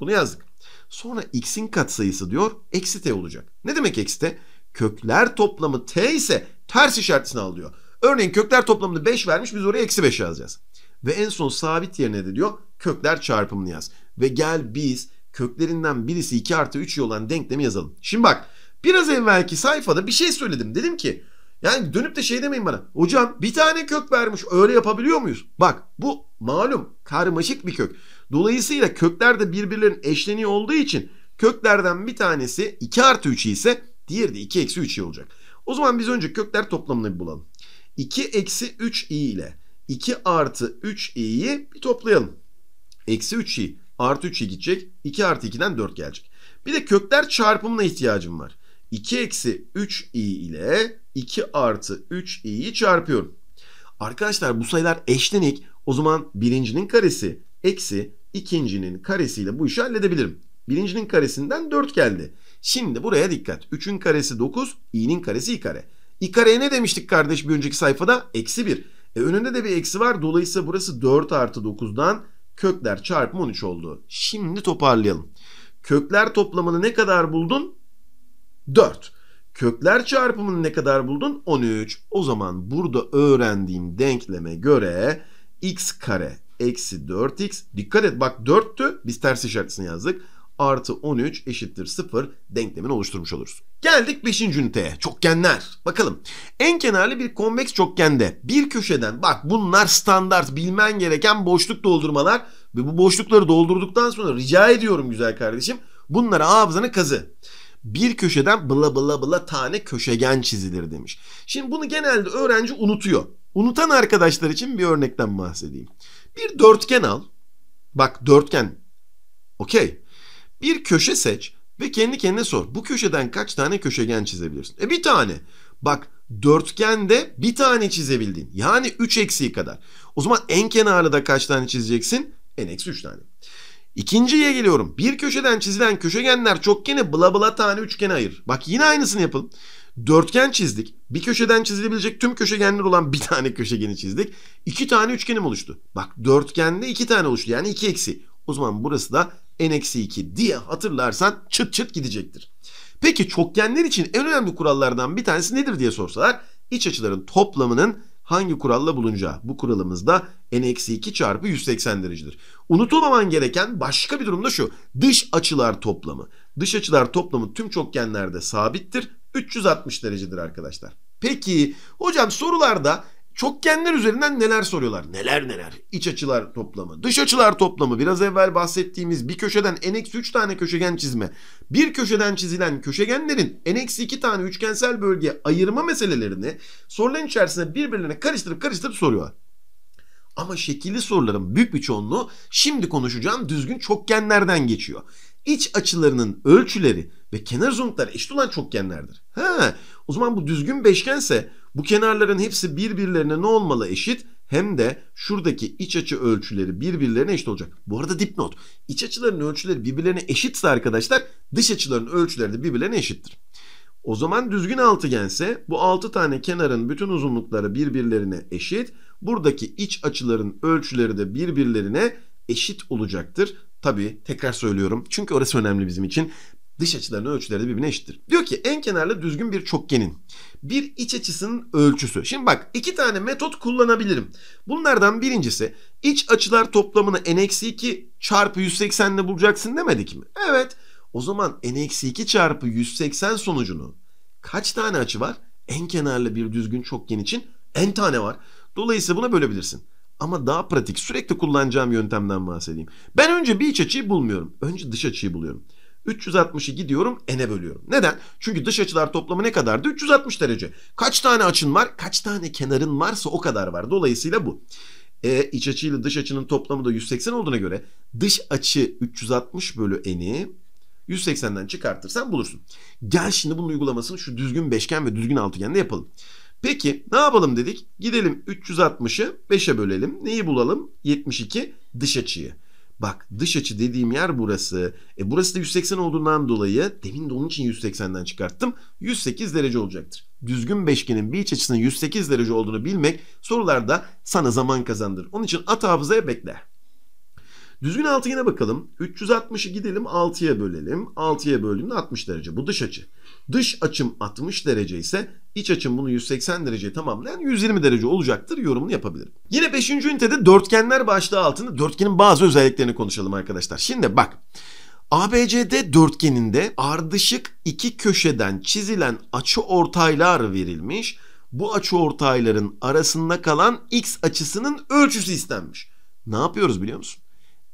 Bunu yazdık. Sonra x'in katsayısı diyor eksi t olacak. Ne demek eksi t? Kökler toplamı t ise ters işaretini alıyor. Örneğin kökler toplamını 5 vermiş biz oraya eksi 5 yazacağız. Ve en son sabit yerine de diyor kökler çarpımını yaz. Ve gel biz köklerinden birisi 2 artı 3 olan denklemi yazalım. Şimdi bak biraz evvelki sayfada bir şey söyledim. Dedim ki yani dönüp de şey demeyin bana. Hocam bir tane kök vermiş öyle yapabiliyor muyuz? Bak bu malum karmaşık bir kök. Dolayısıyla kökler de birbirlerinin eşleniği olduğu için köklerden bir tanesi 2 artı 3 ise diğeri de 2 eksi 3 olacak. O zaman biz önce kökler toplamını bir bulalım. 2 eksi 3 i ile 2 artı 3 i'yi bir toplayalım. Eksi 3 i artı 3 i gidecek. 2 artı 2'den 4 gelecek. Bir de kökler çarpımına ihtiyacım var. 2 eksi 3 i ile 2 artı 3 i'yi çarpıyorum. Arkadaşlar bu sayılar eşlenik. O zaman birincinin karesi eksi ikincinin karesiyle bu işi halledebilirim. Birincinin karesinden 4 geldi. Şimdi buraya dikkat. 3'ün karesi 9, i'nin karesi i kare. i kareye ne demiştik kardeş bir önceki sayfada? Eksi 1. E önünde de bir eksi var. Dolayısıyla burası 4 artı 9'dan kökler çarpımı 13 oldu. Şimdi toparlayalım. Kökler toplamını ne kadar buldun? 4. Kökler çarpımını ne kadar buldun? 13. O zaman burada öğrendiğim denkleme göre x kare eksi 4x. Dikkat et bak 4'tü biz ters işaretini yazdık. Artı 13 eşittir 0 denklemini oluşturmuş oluruz. Geldik 5. üniteye. Çokgenler. Bakalım. En kenarlı bir konveks çokgende bir köşeden bak bunlar standart bilmen gereken boşluk doldurmalar ve bu boşlukları doldurduktan sonra rica ediyorum güzel kardeşim bunlara hafızanı kazı bir köşeden bla bla bla tane köşegen çizilir demiş. Şimdi bunu genelde öğrenci unutuyor. Unutan arkadaşlar için bir örnekten bahsedeyim. Bir dörtgen al. Bak dörtgen. Okey. Bir köşe seç ve kendi kendine sor. Bu köşeden kaç tane köşegen çizebilirsin? E bir tane. Bak dörtgende bir tane çizebildin. Yani 3 eksiği kadar. O zaman en kenarı da kaç tane çizeceksin? En eksi 3 tane. İkinciye geliyorum. Bir köşeden çizilen köşegenler çokgeni bla bla tane üçgene ayır. Bak yine aynısını yapalım. Dörtgen çizdik. Bir köşeden çizilebilecek tüm köşegenler olan bir tane köşegeni çizdik. İki tane üçgenim oluştu. Bak dörtgende iki tane oluştu. Yani iki eksi. O zaman burası da n eksi 2 diye hatırlarsan çıt çıt gidecektir. Peki çokgenler için en önemli kurallardan bir tanesi nedir diye sorsalar iç açıların toplamının hangi kuralla bulunacağı. Bu kuralımız da n-2 çarpı 180 derecedir. Unutulmaman gereken başka bir durum da şu. Dış açılar toplamı. Dış açılar toplamı tüm çokgenlerde sabittir 360 derecedir arkadaşlar. Peki hocam sorularda çokgenler üzerinden neler soruyorlar? Neler neler? İç açılar toplamı, dış açılar toplamı, biraz evvel bahsettiğimiz bir köşeden n-3 tane köşegen çizme, bir köşeden çizilen köşegenlerin n-2 tane üçgensel bölge ayırma meselelerini soruların içerisinde birbirlerine karıştırıp karıştırıp soruyor. Ama şekilli soruların büyük bir çoğunluğu şimdi konuşacağım düzgün çokgenlerden geçiyor iç açılarının ölçüleri ve kenar uzunlukları eşit olan çokgenlerdir. Ha, o zaman bu düzgün beşgense bu kenarların hepsi birbirlerine ne olmalı eşit? Hem de şuradaki iç açı ölçüleri birbirlerine eşit olacak. Bu arada dipnot. İç açıların ölçüleri birbirlerine eşitse arkadaşlar dış açıların ölçüleri de birbirlerine eşittir. O zaman düzgün altıgense bu 6 tane kenarın bütün uzunlukları birbirlerine eşit. Buradaki iç açıların ölçüleri de birbirlerine eşit olacaktır. Tabii tekrar söylüyorum. Çünkü orası önemli bizim için. Dış açılarının ölçüleri de birbirine eşittir. Diyor ki en kenarlı düzgün bir çokgenin bir iç açısının ölçüsü. Şimdi bak iki tane metot kullanabilirim. Bunlardan birincisi iç açılar toplamını n-2 çarpı 180 ile bulacaksın demedik mi? Evet. O zaman n-2 çarpı 180 sonucunu kaç tane açı var? En kenarlı bir düzgün çokgen için n tane var. Dolayısıyla buna bölebilirsin ama daha pratik sürekli kullanacağım yöntemden bahsedeyim. Ben önce bir iç açıyı bulmuyorum. Önce dış açıyı buluyorum. 360'ı gidiyorum n'e bölüyorum. Neden? Çünkü dış açılar toplamı ne kadardı? 360 derece. Kaç tane açın var? Kaç tane kenarın varsa o kadar var. Dolayısıyla bu. E, iç açıyla dış açının toplamı da 180 olduğuna göre dış açı 360 bölü n'i 180'den çıkartırsan bulursun. Gel şimdi bunun uygulamasını şu düzgün beşgen ve düzgün altıgende yapalım. Peki ne yapalım dedik? Gidelim 360'ı 5'e bölelim. Neyi bulalım? 72 dış açıyı. Bak dış açı dediğim yer burası. E burası da 180 olduğundan dolayı demin de onun için 180'den çıkarttım. 108 derece olacaktır. Düzgün beşgenin bir iç açısının 108 derece olduğunu bilmek sorularda sana zaman kazandır. Onun için at hafızaya bekle. Düzgün altıgene bakalım. 360'ı gidelim 6'ya bölelim. 6'ya böldüğümde 60 derece. Bu dış açı. Dış açım 60 derece ise İç açım bunu 180 dereceye tamamlayan 120 derece olacaktır yorumunu yapabilirim. Yine 5. ünitede dörtgenler başlığı altında dörtgenin bazı özelliklerini konuşalım arkadaşlar. Şimdi bak ABCD dörtgeninde ardışık iki köşeden çizilen açı ortaylar verilmiş. Bu açı ortayların arasında kalan x açısının ölçüsü istenmiş. Ne yapıyoruz biliyor musun?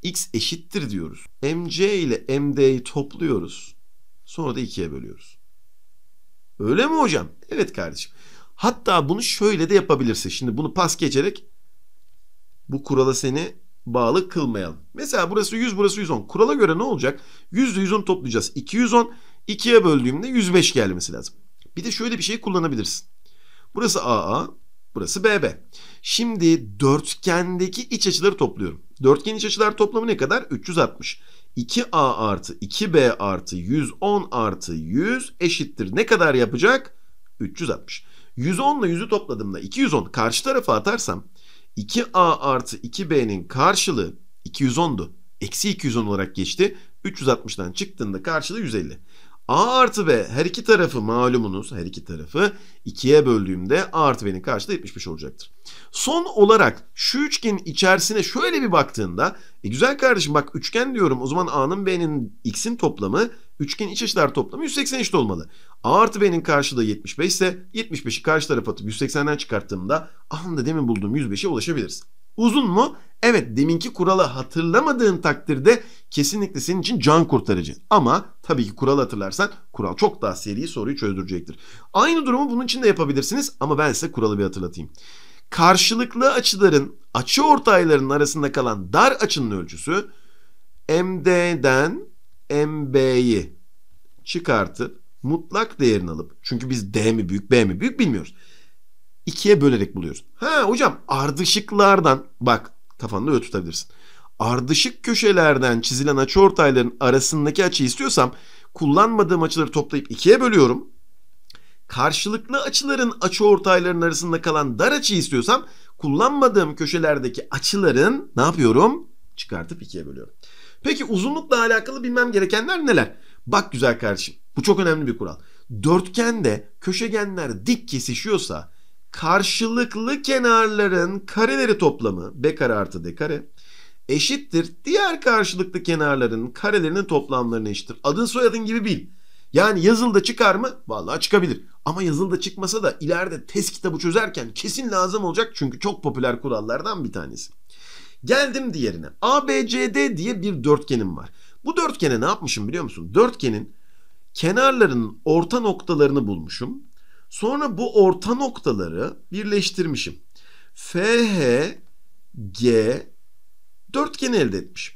x eşittir diyoruz. MC ile MD'yi topluyoruz. Sonra da ikiye bölüyoruz. Öyle mi hocam? Evet kardeşim. Hatta bunu şöyle de yapabilirsin. Şimdi bunu pas geçerek bu kurala seni bağlı kılmayalım. Mesela burası 100 burası 110. Kurala göre ne olacak? 100 ile 110 toplayacağız. 210 2'ye böldüğümde 105 gelmesi lazım. Bir de şöyle bir şey kullanabilirsin. Burası AA, burası BB. Şimdi dörtgendeki iç açıları topluyorum. Dörtgen iç açılar toplamı ne kadar? 360. 2a artı 2b artı 110 artı 100 eşittir. Ne kadar yapacak? 360. 110 ile 100'ü topladığımda 210 karşı tarafa atarsam 2a artı 2b'nin karşılığı 210'du. Eksi 210 olarak geçti. 360'dan çıktığında karşılığı 150. A artı B her iki tarafı malumunuz her iki tarafı 2'ye böldüğümde A artı B'nin karşıda 75 olacaktır. Son olarak şu üçgenin içerisine şöyle bir baktığında e güzel kardeşim bak üçgen diyorum o zaman A'nın B'nin X'in toplamı üçgen iç açılar toplamı 180 eşit olmalı. A artı B'nin karşıda 75 ise 75'i karşı tarafa atıp 180'den çıkarttığımda da demin bulduğum 105'e ulaşabiliriz. Uzun mu? Evet deminki kuralı hatırlamadığın takdirde kesinlikle senin için can kurtarıcı. Ama tabii ki kuralı hatırlarsan kural çok daha seri soruyu çözdürecektir. Aynı durumu bunun için de yapabilirsiniz ama ben size kuralı bir hatırlatayım. Karşılıklı açıların açı ortaylarının arasında kalan dar açının ölçüsü MD'den MB'yi çıkartıp mutlak değerini alıp çünkü biz D mi büyük B mi büyük bilmiyoruz ikiye bölerek buluyoruz. Ha hocam ardışıklardan bak kafanda öyle tutabilirsin. Ardışık köşelerden çizilen açıortayların arasındaki açı istiyorsam kullanmadığım açıları toplayıp ikiye bölüyorum. Karşılıklı açıların açıortayların arasında kalan dar açıyı istiyorsam kullanmadığım köşelerdeki açıların ne yapıyorum? Çıkartıp ikiye bölüyorum. Peki uzunlukla alakalı bilmem gerekenler neler? Bak güzel kardeşim bu çok önemli bir kural. Dörtgende köşegenler dik kesişiyorsa karşılıklı kenarların kareleri toplamı b kare artı d kare eşittir diğer karşılıklı kenarların karelerinin toplamlarına eşittir. Adın soyadın gibi bil. Yani yazılda çıkar mı? Vallahi çıkabilir. Ama yazılda çıkmasa da ileride test kitabı çözerken kesin lazım olacak çünkü çok popüler kurallardan bir tanesi. Geldim diğerine. ABCD diye bir dörtgenim var. Bu dörtgene ne yapmışım biliyor musun? Dörtgenin kenarlarının orta noktalarını bulmuşum. Sonra bu orta noktaları birleştirmişim. FH G dörtgen elde etmişim.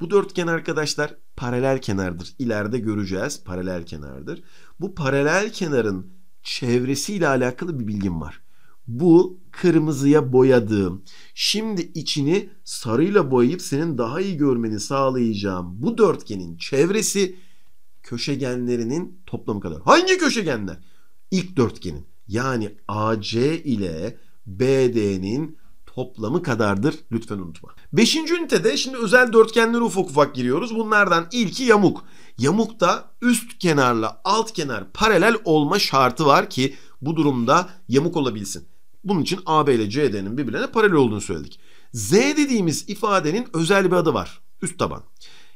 Bu dörtgen arkadaşlar paralel kenardır. İleride göreceğiz paralel kenardır. Bu paralel kenarın çevresiyle alakalı bir bilgim var. Bu kırmızıya boyadığım, şimdi içini sarıyla boyayıp senin daha iyi görmeni sağlayacağım bu dörtgenin çevresi köşegenlerinin toplamı kadar. Hangi köşegenler? ilk dörtgenin yani AC ile BD'nin toplamı kadardır lütfen unutma. Beşinci ünitede şimdi özel dörtgenlere ufak ufak giriyoruz. Bunlardan ilki yamuk. Yamukta üst kenarla alt kenar paralel olma şartı var ki bu durumda yamuk olabilsin. Bunun için AB ile CD'nin birbirine paralel olduğunu söyledik. Z dediğimiz ifadenin özel bir adı var. Üst taban.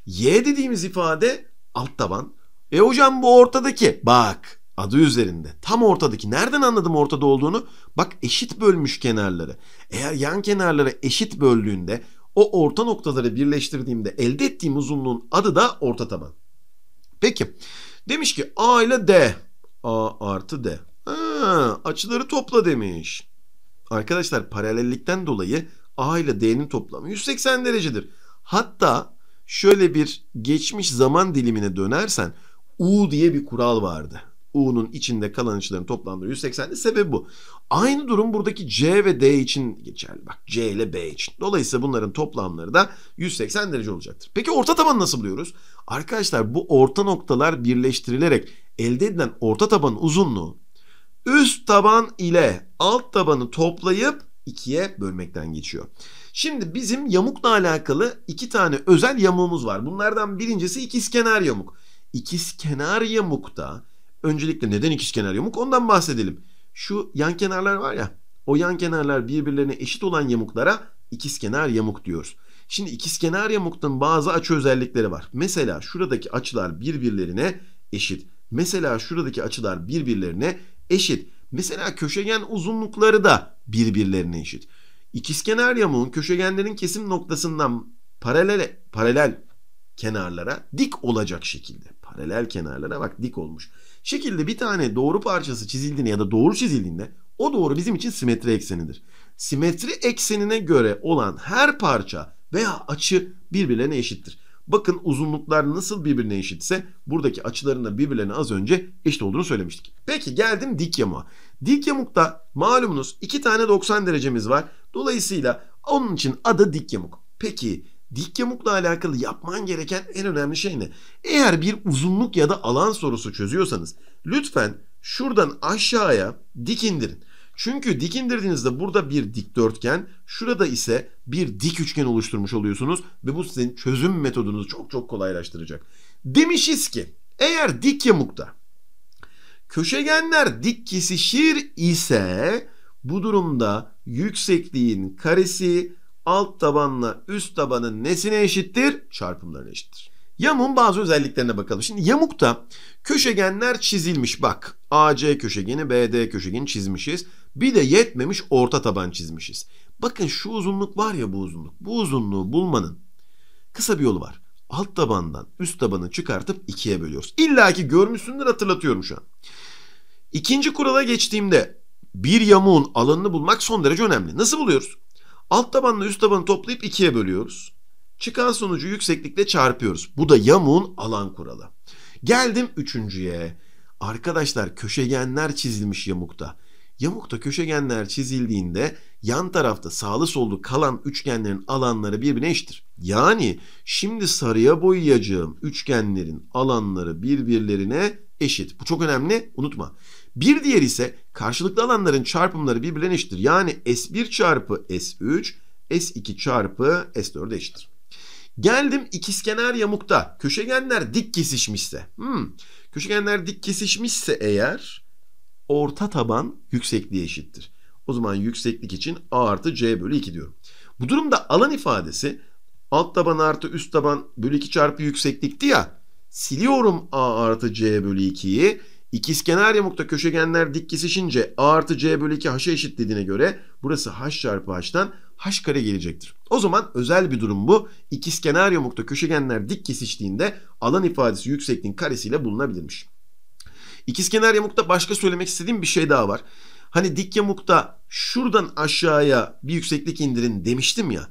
Y dediğimiz ifade alt taban. E hocam bu ortadaki. Bak Adı üzerinde. Tam ortadaki. Nereden anladım ortada olduğunu? Bak eşit bölmüş kenarları. Eğer yan kenarları eşit böldüğünde o orta noktaları birleştirdiğimde elde ettiğim uzunluğun adı da orta taban. Peki. Demiş ki A ile D. A artı D. Ha, açıları topla demiş. Arkadaşlar paralellikten dolayı A ile D'nin toplamı 180 derecedir. Hatta şöyle bir geçmiş zaman dilimine dönersen U diye bir kural vardı. U'nun içinde kalan açıların toplamları 180'di. Sebebi bu. Aynı durum buradaki C ve D için geçerli. Bak C ile B için. Dolayısıyla bunların toplamları da 180 derece olacaktır. Peki orta tabanı nasıl buluyoruz? Arkadaşlar bu orta noktalar birleştirilerek elde edilen orta tabanın uzunluğu üst taban ile alt tabanı toplayıp ikiye bölmekten geçiyor. Şimdi bizim yamukla alakalı iki tane özel yamuğumuz var. Bunlardan birincisi ikizkenar yamuk. İkizkenar yamukta Öncelikle neden ikiz kenar yamuk ondan bahsedelim. Şu yan kenarlar var ya o yan kenarlar birbirlerine eşit olan yamuklara ikiz kenar yamuk diyoruz. Şimdi ikiz kenar yamuktan bazı açı özellikleri var. Mesela şuradaki açılar birbirlerine eşit. Mesela şuradaki açılar birbirlerine eşit. Mesela köşegen uzunlukları da birbirlerine eşit. kenar yamuğun köşegenlerin kesim noktasından paralel paralel kenarlara dik olacak şekilde. Paralel kenarlara bak dik olmuş şekilde bir tane doğru parçası çizildiğinde ya da doğru çizildiğinde o doğru bizim için simetri eksenidir. Simetri eksenine göre olan her parça veya açı birbirlerine eşittir. Bakın uzunluklar nasıl birbirine eşitse buradaki açıların da birbirlerine az önce eşit olduğunu söylemiştik. Peki geldim dik yamuğa. Dik yamukta malumunuz iki tane 90 derecemiz var. Dolayısıyla onun için adı dik yamuk. Peki Dik yamukla alakalı yapman gereken en önemli şey ne? Eğer bir uzunluk ya da alan sorusu çözüyorsanız lütfen şuradan aşağıya dik indirin. Çünkü dik indirdiğinizde burada bir dikdörtgen, şurada ise bir dik üçgen oluşturmuş oluyorsunuz ve bu sizin çözüm metodunuzu çok çok kolaylaştıracak. Demişiz ki eğer dik yamukta köşegenler dik kesişir ise bu durumda yüksekliğin karesi alt tabanla üst tabanın nesine eşittir? Çarpımlarına eşittir. Yamuğun bazı özelliklerine bakalım. Şimdi yamukta köşegenler çizilmiş. Bak AC köşegeni, BD köşegeni çizmişiz. Bir de yetmemiş orta taban çizmişiz. Bakın şu uzunluk var ya bu uzunluk. Bu uzunluğu bulmanın kısa bir yolu var. Alt tabandan üst tabanı çıkartıp ikiye bölüyoruz. İlla ki görmüşsündür hatırlatıyorum şu an. İkinci kurala geçtiğimde bir yamuğun alanını bulmak son derece önemli. Nasıl buluyoruz? Alt tabanla üst tabanı toplayıp ikiye bölüyoruz. Çıkan sonucu yükseklikle çarpıyoruz. Bu da yamuğun alan kuralı. Geldim üçüncüye. Arkadaşlar köşegenler çizilmiş yamukta. Yamukta köşegenler çizildiğinde yan tarafta sağlı sollu kalan üçgenlerin alanları birbirine eşittir. Yani şimdi sarıya boyayacağım üçgenlerin alanları birbirlerine eşit. Bu çok önemli unutma. Bir diğer ise karşılıklı alanların çarpımları birbirine eşittir. Yani S1 çarpı S3, S2 çarpı S4 eşittir. Geldim ikizkenar yamukta. Köşegenler dik kesişmişse. Hmm, köşegenler dik kesişmişse eğer orta taban yüksekliğe eşittir. O zaman yükseklik için A artı C bölü 2 diyorum. Bu durumda alan ifadesi alt taban artı üst taban bölü 2 çarpı yükseklikti ya. Siliyorum A artı C bölü 2'yi. İkizkenar yamukta köşegenler dik kesişince a artı c bölü 2 h'a eşit dediğine göre burası h çarpı h'tan h kare gelecektir. O zaman özel bir durum bu. İkizkenar yamukta köşegenler dik kesiştiğinde alan ifadesi yüksekliğin karesiyle bulunabilirmiş. İkizkenar yamukta başka söylemek istediğim bir şey daha var. Hani dik yamukta şuradan aşağıya bir yükseklik indirin demiştim ya.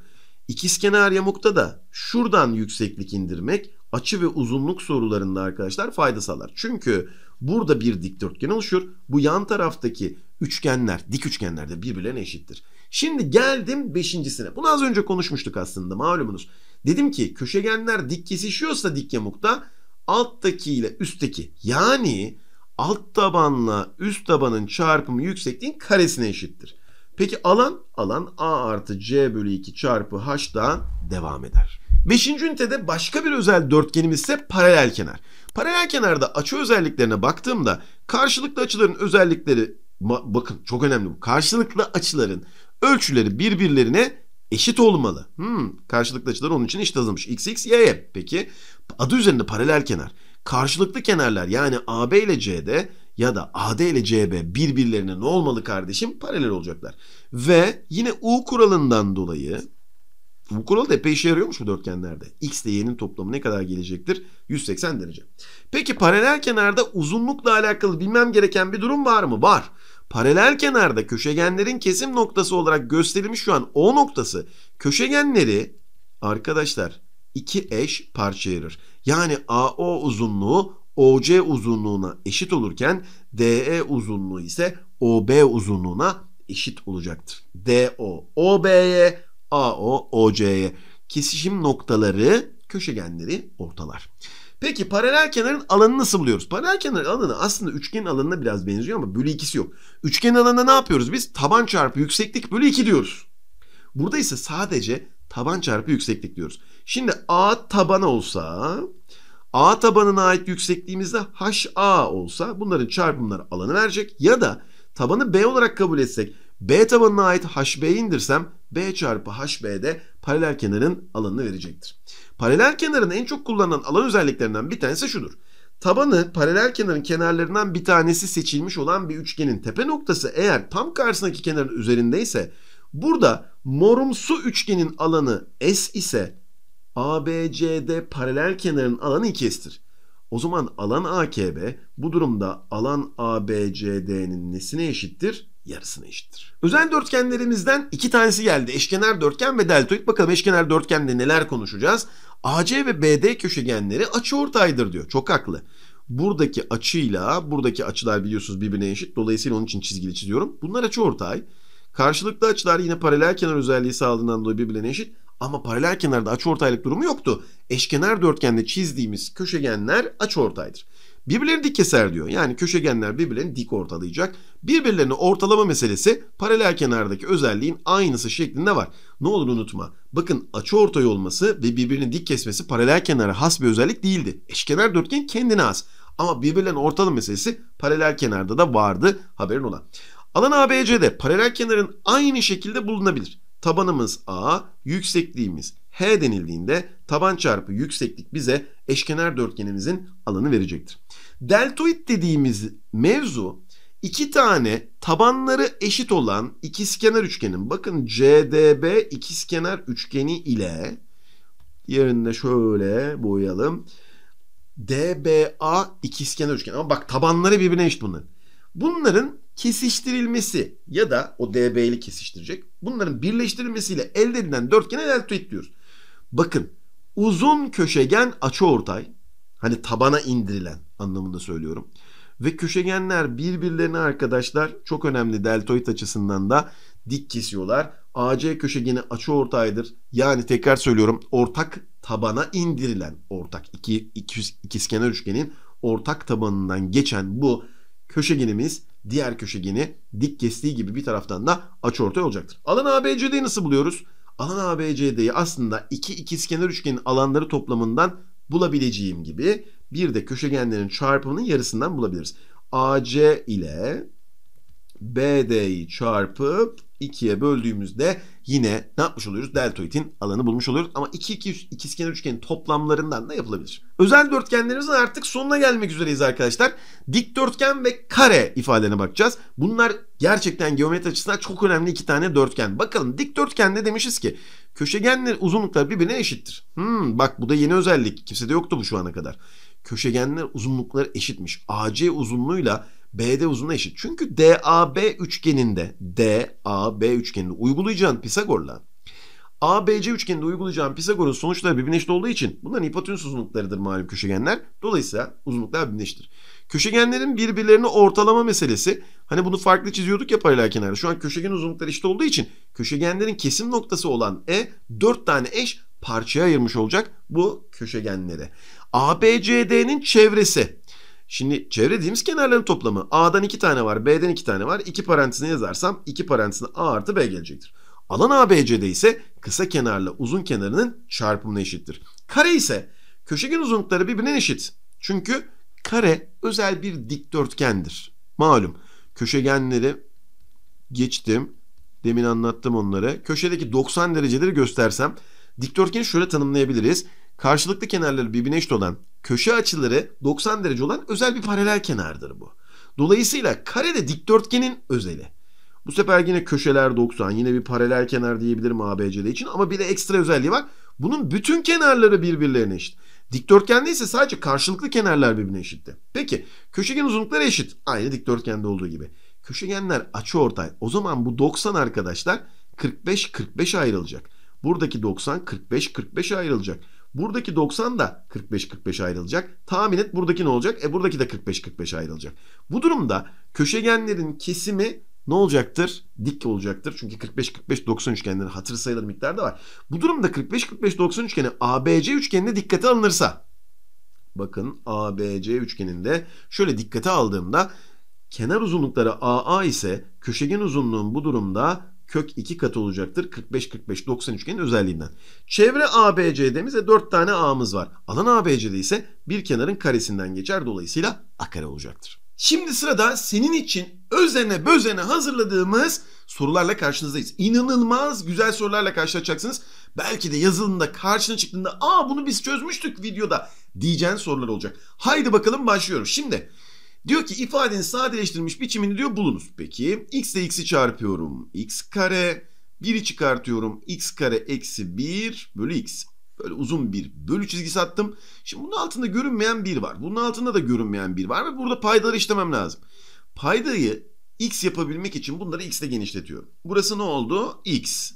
İkizkenar yamukta da şuradan yükseklik indirmek açı ve uzunluk sorularında arkadaşlar fayda sağlar. Çünkü Burada bir dikdörtgen oluşur. Bu yan taraftaki üçgenler, dik üçgenler de birbirlerine eşittir. Şimdi geldim beşincisine. Bunu az önce konuşmuştuk aslında malumunuz. Dedim ki köşegenler dik kesişiyorsa dik yamukta alttaki ile üstteki yani alt tabanla üst tabanın çarpımı yüksekliğin karesine eşittir. Peki alan? Alan A artı C bölü 2 çarpı H'dan devam eder. Beşinci ünitede başka bir özel dörtgenimiz ise paralel kenar. Paralel kenarda açı özelliklerine baktığımda karşılıklı açıların özellikleri bakın çok önemli bu. Karşılıklı açıların ölçüleri birbirlerine eşit olmalı. Hmm, karşılıklı açılar onun için eşit azalmış. XX X, Y, Y. Peki adı üzerinde paralel kenar. Karşılıklı kenarlar yani AB ile CD ya da AD ile CB birbirlerine ne olmalı kardeşim? Paralel olacaklar. Ve yine U kuralından dolayı bu kural da epey işe yarıyormuş bu dörtgenlerde. X ile y'nin toplamı ne kadar gelecektir? 180 derece. Peki paralel kenarda uzunlukla alakalı bilmem gereken bir durum var mı? Var. Paralel kenarda köşegenlerin kesim noktası olarak gösterilmiş şu an O noktası. Köşegenleri arkadaşlar iki eş parça ayırır. Yani AO uzunluğu OC uzunluğuna eşit olurken DE uzunluğu ise OB uzunluğuna eşit olacaktır. DO OB'ye AO, OC'ye. Kesişim noktaları köşegenleri ortalar. Peki paralel kenarın alanını nasıl buluyoruz? Paralel kenarın alanı aslında üçgenin alanına biraz benziyor ama bölü ikisi yok. Üçgen alanına ne yapıyoruz biz? Taban çarpı yükseklik bölü 2 diyoruz. Burada ise sadece taban çarpı yükseklik diyoruz. Şimdi A taban olsa A tabanına ait yüksekliğimizde HA olsa bunların çarpımları alanı verecek ya da tabanı B olarak kabul etsek B tabanına ait HB'yi indirsem B çarpı HB'de paralel kenarın alanını verecektir. Paralel kenarın en çok kullanılan alan özelliklerinden bir tanesi şudur. Tabanı paralel kenarın kenarlarından bir tanesi seçilmiş olan bir üçgenin tepe noktası eğer tam karşısındaki kenarın üzerindeyse burada morumsu üçgenin alanı S ise ABCD paralel kenarın alanı 2S'tir. O zaman alan AKB bu durumda alan ABCD'nin nesine eşittir? yarısına eşittir. Özel dörtgenlerimizden iki tanesi geldi. Eşkenar dörtgen ve deltoid. Bakalım eşkenar dörtgende neler konuşacağız? AC ve BD köşegenleri açıortaydır diyor. Çok haklı. Buradaki açıyla buradaki açılar biliyorsunuz birbirine eşit. Dolayısıyla onun için çizgili çiziyorum. Bunlar açıortay. Karşılıklı açılar yine paralel kenar özelliği sağladığından dolayı birbirine eşit. Ama paralel kenarda açıortaylık durumu yoktu. Eşkenar dörtgende çizdiğimiz köşegenler açıortaydır. Birbirlerini dik keser diyor. Yani köşegenler birbirlerini dik ortalayacak. Birbirlerini ortalama meselesi paralel kenardaki özelliğin aynısı şeklinde var. Ne olur unutma. Bakın açı ortay olması ve birbirini dik kesmesi paralel kenara has bir özellik değildi. Eşkenar dörtgen kendine has. Ama birbirlerinin ortalama meselesi paralel kenarda da vardı haberin ola. Alan ABC'de paralel kenarın aynı şekilde bulunabilir. Tabanımız A, yüksekliğimiz H denildiğinde taban çarpı yükseklik bize eşkenar dörtgenimizin alanı verecektir. Deltoid dediğimiz mevzu iki tane tabanları eşit olan ikizkenar üçgenin bakın CDB ikizkenar üçgeni ile yerinde şöyle boyayalım. DBA ikizkenar üçgen ama bak tabanları birbirine eşit bunların. Bunların kesiştirilmesi ya da o DB'li kesiştirecek. Bunların birleştirilmesiyle elde edilen dörtgene deltoid diyoruz. Bakın uzun köşegen açı ortay hani tabana indirilen anlamında söylüyorum. Ve köşegenler birbirlerine arkadaşlar çok önemli deltoid açısından da dik kesiyorlar. AC köşegeni açı ortaydır. Yani tekrar söylüyorum ortak tabana indirilen ortak iki, iki, ikizkenar üçgenin ortak tabanından geçen bu köşegenimiz diğer köşegeni dik kestiği gibi bir taraftan da açıortay olacaktır. Alan ABCD'yi nasıl buluyoruz? Alan ABCD'yi aslında iki ikizkenar üçgenin alanları toplamından bulabileceğim gibi bir de köşegenlerin çarpımının yarısından bulabiliriz. AC ile BD'yi çarpıp ikiye böldüğümüzde yine ne yapmış oluyoruz? Deltoidin alanı bulmuş oluyoruz. Ama iki, iki ikizkenar üçgenin toplamlarından da yapılabilir. Özel dörtgenlerimizin artık sonuna gelmek üzereyiz arkadaşlar. Dikdörtgen ve kare ifadelerine bakacağız. Bunlar gerçekten geometri açısından çok önemli iki tane dörtgen. Bakalım dikdörtgende demişiz ki köşegenler uzunlukları birbirine eşittir. Hmm, bak bu da yeni özellik. Kimse de yoktu bu şu ana kadar. Köşegenler uzunlukları eşitmiş. AC uzunluğuyla BD uzunluğuna eşit. Çünkü DAB üçgeninde DAB üçgeninde uygulayacağın Pisagor'la ABC üçgeninde uygulayacağın Pisagor'un sonuçları birbirine eşit olduğu için bunların hipotenüs uzunluklarıdır malum köşegenler. Dolayısıyla uzunluklar birbirine eşittir. Köşegenlerin birbirlerini ortalama meselesi. Hani bunu farklı çiziyorduk ya paralel kenarda. Şu an köşegen uzunlukları eşit olduğu için köşegenlerin kesim noktası olan E 4 tane eş parçaya ayırmış olacak bu köşegenleri. ABCD'nin çevresi Şimdi çevre dediğimiz kenarların toplamı. A'dan 2 tane var, B'den 2 tane var. 2 parantezine yazarsam 2 parantezine A artı B gelecektir. Alan ABC'de ise kısa kenarla uzun kenarının çarpımına eşittir. Kare ise köşegen uzunlukları birbirine eşit. Çünkü kare özel bir dikdörtgendir. Malum köşegenleri geçtim. Demin anlattım onları. Köşedeki 90 dereceleri göstersem dikdörtgeni şöyle tanımlayabiliriz. Karşılıklı kenarları birbirine eşit olan köşe açıları 90 derece olan özel bir paralel kenardır bu. Dolayısıyla kare de dikdörtgenin özeli. Bu sefer yine köşeler 90 yine bir paralel kenar diyebilirim ABCD için ama bir de ekstra özelliği var. Bunun bütün kenarları birbirlerine eşit. Dikdörtgende ise sadece karşılıklı kenarlar birbirine eşitti. Peki köşegen uzunlukları eşit. Aynı dikdörtgende olduğu gibi. Köşegenler açı ortay. O zaman bu 90 arkadaşlar 45-45 ayrılacak. Buradaki 90 45-45 ayrılacak. Buradaki 90 da 45-45 ayrılacak. Tahmin et buradaki ne olacak? E buradaki de 45-45 ayrılacak. Bu durumda köşegenlerin kesimi ne olacaktır? Dik olacaktır. Çünkü 45-45-90 üçgenleri hatır sayılır miktarda var. Bu durumda 45-45-90 üçgeni ABC üçgenine dikkate alınırsa bakın ABC üçgeninde şöyle dikkate aldığımda kenar uzunlukları AA ise köşegen uzunluğun bu durumda kök 2 katı olacaktır. 45-45-90 üçgenin özelliğinden. Çevre ABCD'mize 4 tane A'mız var. Alan ABCD ise bir kenarın karesinden geçer. Dolayısıyla A kare olacaktır. Şimdi sırada senin için özene bözene hazırladığımız sorularla karşınızdayız. İnanılmaz güzel sorularla karşılaşacaksınız. Belki de yazılımda karşına çıktığında aa bunu biz çözmüştük videoda diyeceğin sorular olacak. Haydi bakalım başlıyorum. Şimdi Diyor ki ifadenin sadeleştirilmiş biçimini diyor bulunuz. Peki x ile x'i çarpıyorum. x kare 1'i çıkartıyorum. x kare eksi 1 bölü x. Böyle uzun bir bölü çizgisi attım. Şimdi bunun altında görünmeyen 1 var. Bunun altında da görünmeyen 1 var ve burada paydaları işlemem lazım. Paydayı x yapabilmek için bunları x ile genişletiyorum. Burası ne oldu? x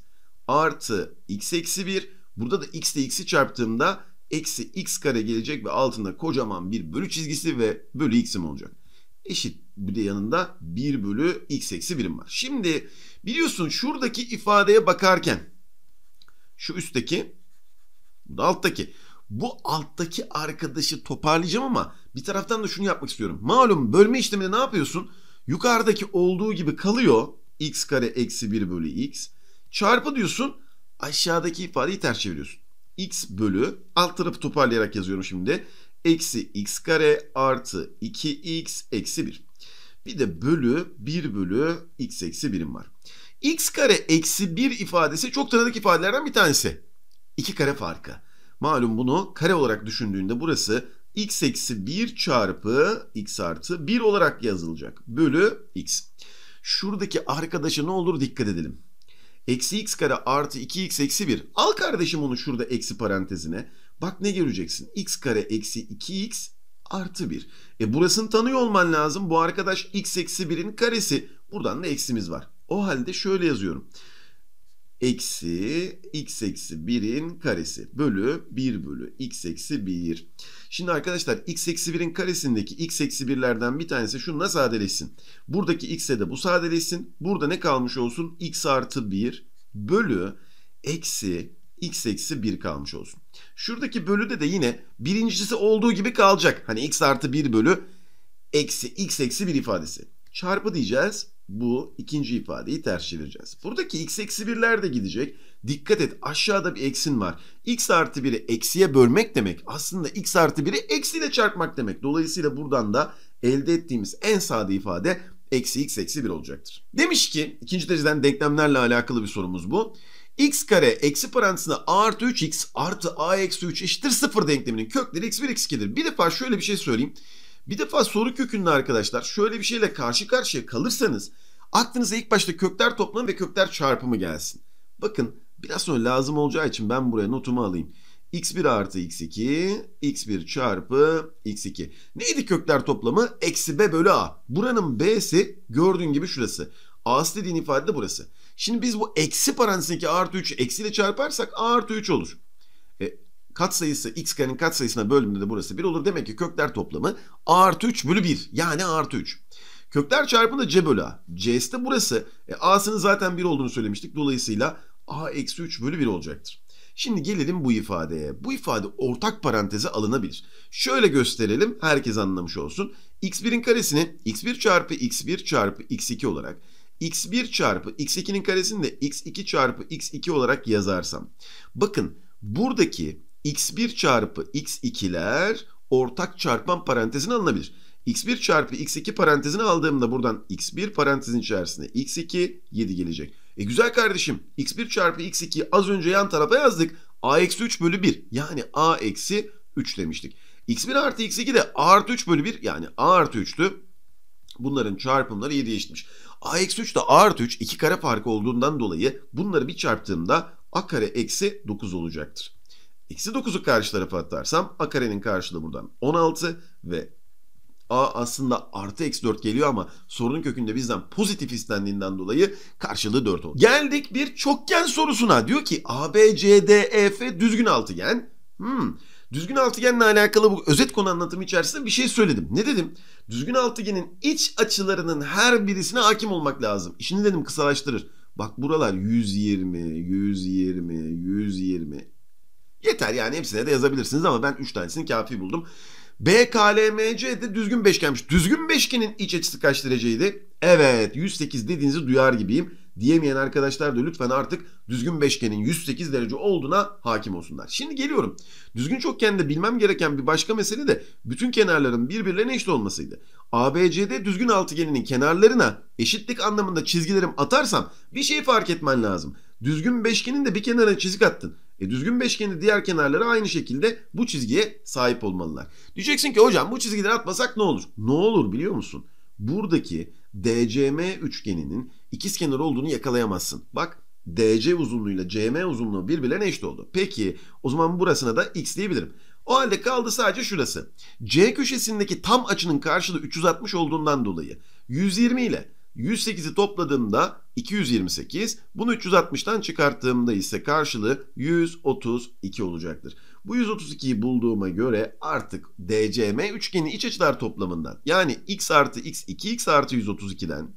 artı x eksi 1. Burada da x ile x'i çarptığımda eksi x kare gelecek ve altında kocaman bir bölü çizgisi ve bölü x'im olacak. Eşit bir de yanında 1 bölü x eksi birim var. Şimdi biliyorsun şuradaki ifadeye bakarken şu üstteki bu da alttaki. Bu alttaki arkadaşı toparlayacağım ama bir taraftan da şunu yapmak istiyorum. Malum bölme işleminde ne yapıyorsun? Yukarıdaki olduğu gibi kalıyor. x kare eksi 1 bölü x. Çarpı diyorsun aşağıdaki ifadeyi ters çeviriyorsun x bölü alt tarafı toparlayarak yazıyorum şimdi. Eksi x kare artı 2x eksi 1. Bir de bölü 1 bölü x eksi 1'im var. x kare eksi 1 ifadesi çok tanıdık ifadelerden bir tanesi. 2 kare farkı. Malum bunu kare olarak düşündüğünde burası x eksi 1 çarpı x artı 1 olarak yazılacak. Bölü x. Şuradaki arkadaşa ne olur dikkat edelim. Eksi x kare artı 2x eksi 1. Al kardeşim onu şurada eksi parantezine. Bak ne göreceksin? x kare eksi 2x artı 1. E burasını tanıyor olman lazım. Bu arkadaş x eksi 1'in karesi. Buradan da eksimiz var. O halde şöyle yazıyorum. Eksi x eksi 1'in karesi bölü 1 bölü x eksi 1. Şimdi arkadaşlar x eksi 1'in karesindeki x eksi 1'lerden bir tanesi şununla sadeleşsin. Buradaki x'e de bu sadeleşsin. Burada ne kalmış olsun? x artı 1 bölü eksi x eksi 1 kalmış olsun. Şuradaki bölüde de yine birincisi olduğu gibi kalacak. Hani x artı 1 bölü eksi x eksi 1 ifadesi. Çarpı diyeceğiz. Bu ikinci ifadeyi ters çevireceğiz. Buradaki x eksi birler de gidecek. Dikkat et aşağıda bir eksin var. x artı 1'i eksiye bölmek demek aslında x artı 1'i eksiyle çarpmak demek. Dolayısıyla buradan da elde ettiğimiz en sade ifade eksi x eksi 1 olacaktır. Demiş ki ikinci dereceden denklemlerle alakalı bir sorumuz bu x kare eksi parantezine a artı 3x artı a eksi 3 eşittir 0 denkleminin kökleri x1 x2'dir. Bir defa şöyle bir şey söyleyeyim. Bir defa soru kökünde arkadaşlar şöyle bir şeyle karşı karşıya kalırsanız aklınıza ilk başta kökler toplamı ve kökler çarpımı gelsin. Bakın biraz sonra lazım olacağı için ben buraya notumu alayım. x1 artı x2, x1 çarpı x2. Neydi kökler toplamı? Eksi b bölü a. Buranın b'si gördüğün gibi şurası. A'sı dediğin ifade de burası. Şimdi biz bu eksi parantezindeki artı 3'ü eksiyle çarparsak a artı 3 olur katsayısı x karenin katsayısına bölümünde de burası 1 olur. Demek ki kökler toplamı a artı 3 bölü 1 yani a artı 3. Kökler çarpımında c bölü a. c'si burası. E, a'sının zaten 1 olduğunu söylemiştik. Dolayısıyla a eksi 3 bölü 1 olacaktır. Şimdi gelelim bu ifadeye. Bu ifade ortak paranteze alınabilir. Şöyle gösterelim herkes anlamış olsun. x1'in karesini x1 çarpı x1 çarpı x2 olarak x1 çarpı x2'nin karesini de x2 çarpı x2 olarak yazarsam. Bakın buradaki x1 çarpı x2'ler ortak çarpan parantezine alınabilir. x1 çarpı x2 parantezine aldığımda buradan x1 parantezin içerisine x2 7 gelecek. E güzel kardeşim x1 çarpı x2 az önce yan tarafa yazdık. a eksi 3 bölü 1 yani a eksi 3 demiştik. x1 artı x2 de a artı 3 bölü 1 yani a artı 3'tü. Bunların çarpımları 7'ye eşitmiş. a 3 de a artı 3 iki kare farkı olduğundan dolayı bunları bir çarptığımda a kare eksi 9 olacaktır. X'i 9'u karşı tarafa atarsam A karenin karşılığı buradan 16 ve A aslında artı eksi 4 geliyor ama sorunun kökünde bizden pozitif istendiğinden dolayı karşılığı 4 oldu. Geldik bir çokgen sorusuna. Diyor ki A B C D E F düzgün altıgen. Hmm. Düzgün altıgenle alakalı bu özet konu anlatımı içerisinde bir şey söyledim. Ne dedim? Düzgün altıgenin iç açılarının her birisine hakim olmak lazım. İşini dedim kısalaştırır. Bak buralar 120, 120, 120. Yeter yani hepsine de yazabilirsiniz ama ben 3 tanesini kafi buldum. BKLMC de düzgün beşgenmiş. Düzgün beşgenin iç açısı kaç dereceydi? Evet 108 dediğinizi duyar gibiyim. Diyemeyen arkadaşlar da lütfen artık düzgün beşgenin 108 derece olduğuna hakim olsunlar. Şimdi geliyorum. Düzgün çokgende bilmem gereken bir başka mesele de bütün kenarların birbirlerine eşit olmasıydı. ABCD düzgün altıgeninin kenarlarına eşitlik anlamında çizgilerim atarsam bir şey fark etmen lazım. Düzgün beşgenin de bir kenara çizik attın. E düzgün beşgenin diğer kenarları aynı şekilde bu çizgiye sahip olmalılar. Diyeceksin ki hocam bu çizgileri atmasak ne olur? Ne olur biliyor musun? Buradaki DCM üçgeninin ikiz kenar olduğunu yakalayamazsın. Bak DC uzunluğuyla CM uzunluğu birbirlerine eşit oldu. Peki o zaman burasına da x diyebilirim. O halde kaldı sadece şurası. C köşesindeki tam açının karşılığı 360 olduğundan dolayı 120 ile 108'i topladığımda 228, bunu 360'tan çıkarttığımda ise karşılığı 132 olacaktır. Bu 132'yi bulduğuma göre artık DCM üçgeni iç açılar toplamından yani x artı x 2x artı 132'den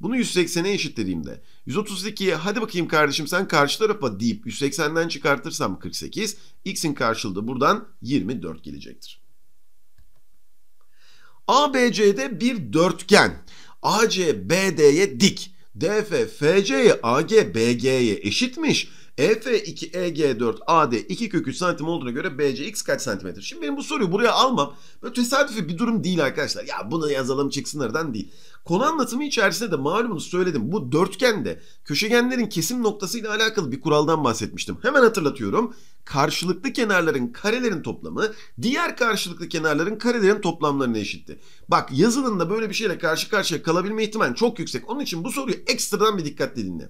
bunu 180'e eşitlediğimde 132'ye hadi bakayım kardeşim sen karşı tarafa deyip 180'den çıkartırsam 48 x'in karşılığı buradan 24 gelecektir. ABCD bir dörtgen. AC BD'ye dik. DF FC'ye AG BG'ye eşitmiş. EF2 EG4 AD 2 kök 3 santim olduğuna göre BCX kaç santimetre? Şimdi benim bu soruyu buraya almam böyle tesadüfi bir durum değil arkadaşlar. Ya bunu yazalım çıksın çıksınlardan değil. Konu anlatımı içerisinde de malumunu söyledim. Bu dörtgende köşegenlerin kesim noktasıyla alakalı bir kuraldan bahsetmiştim. Hemen hatırlatıyorum. Karşılıklı kenarların karelerin toplamı diğer karşılıklı kenarların karelerin toplamlarına eşitti. Bak yazılımda böyle bir şeyle karşı karşıya kalabilme ihtimali çok yüksek. Onun için bu soruyu ekstradan bir dikkatli dinle.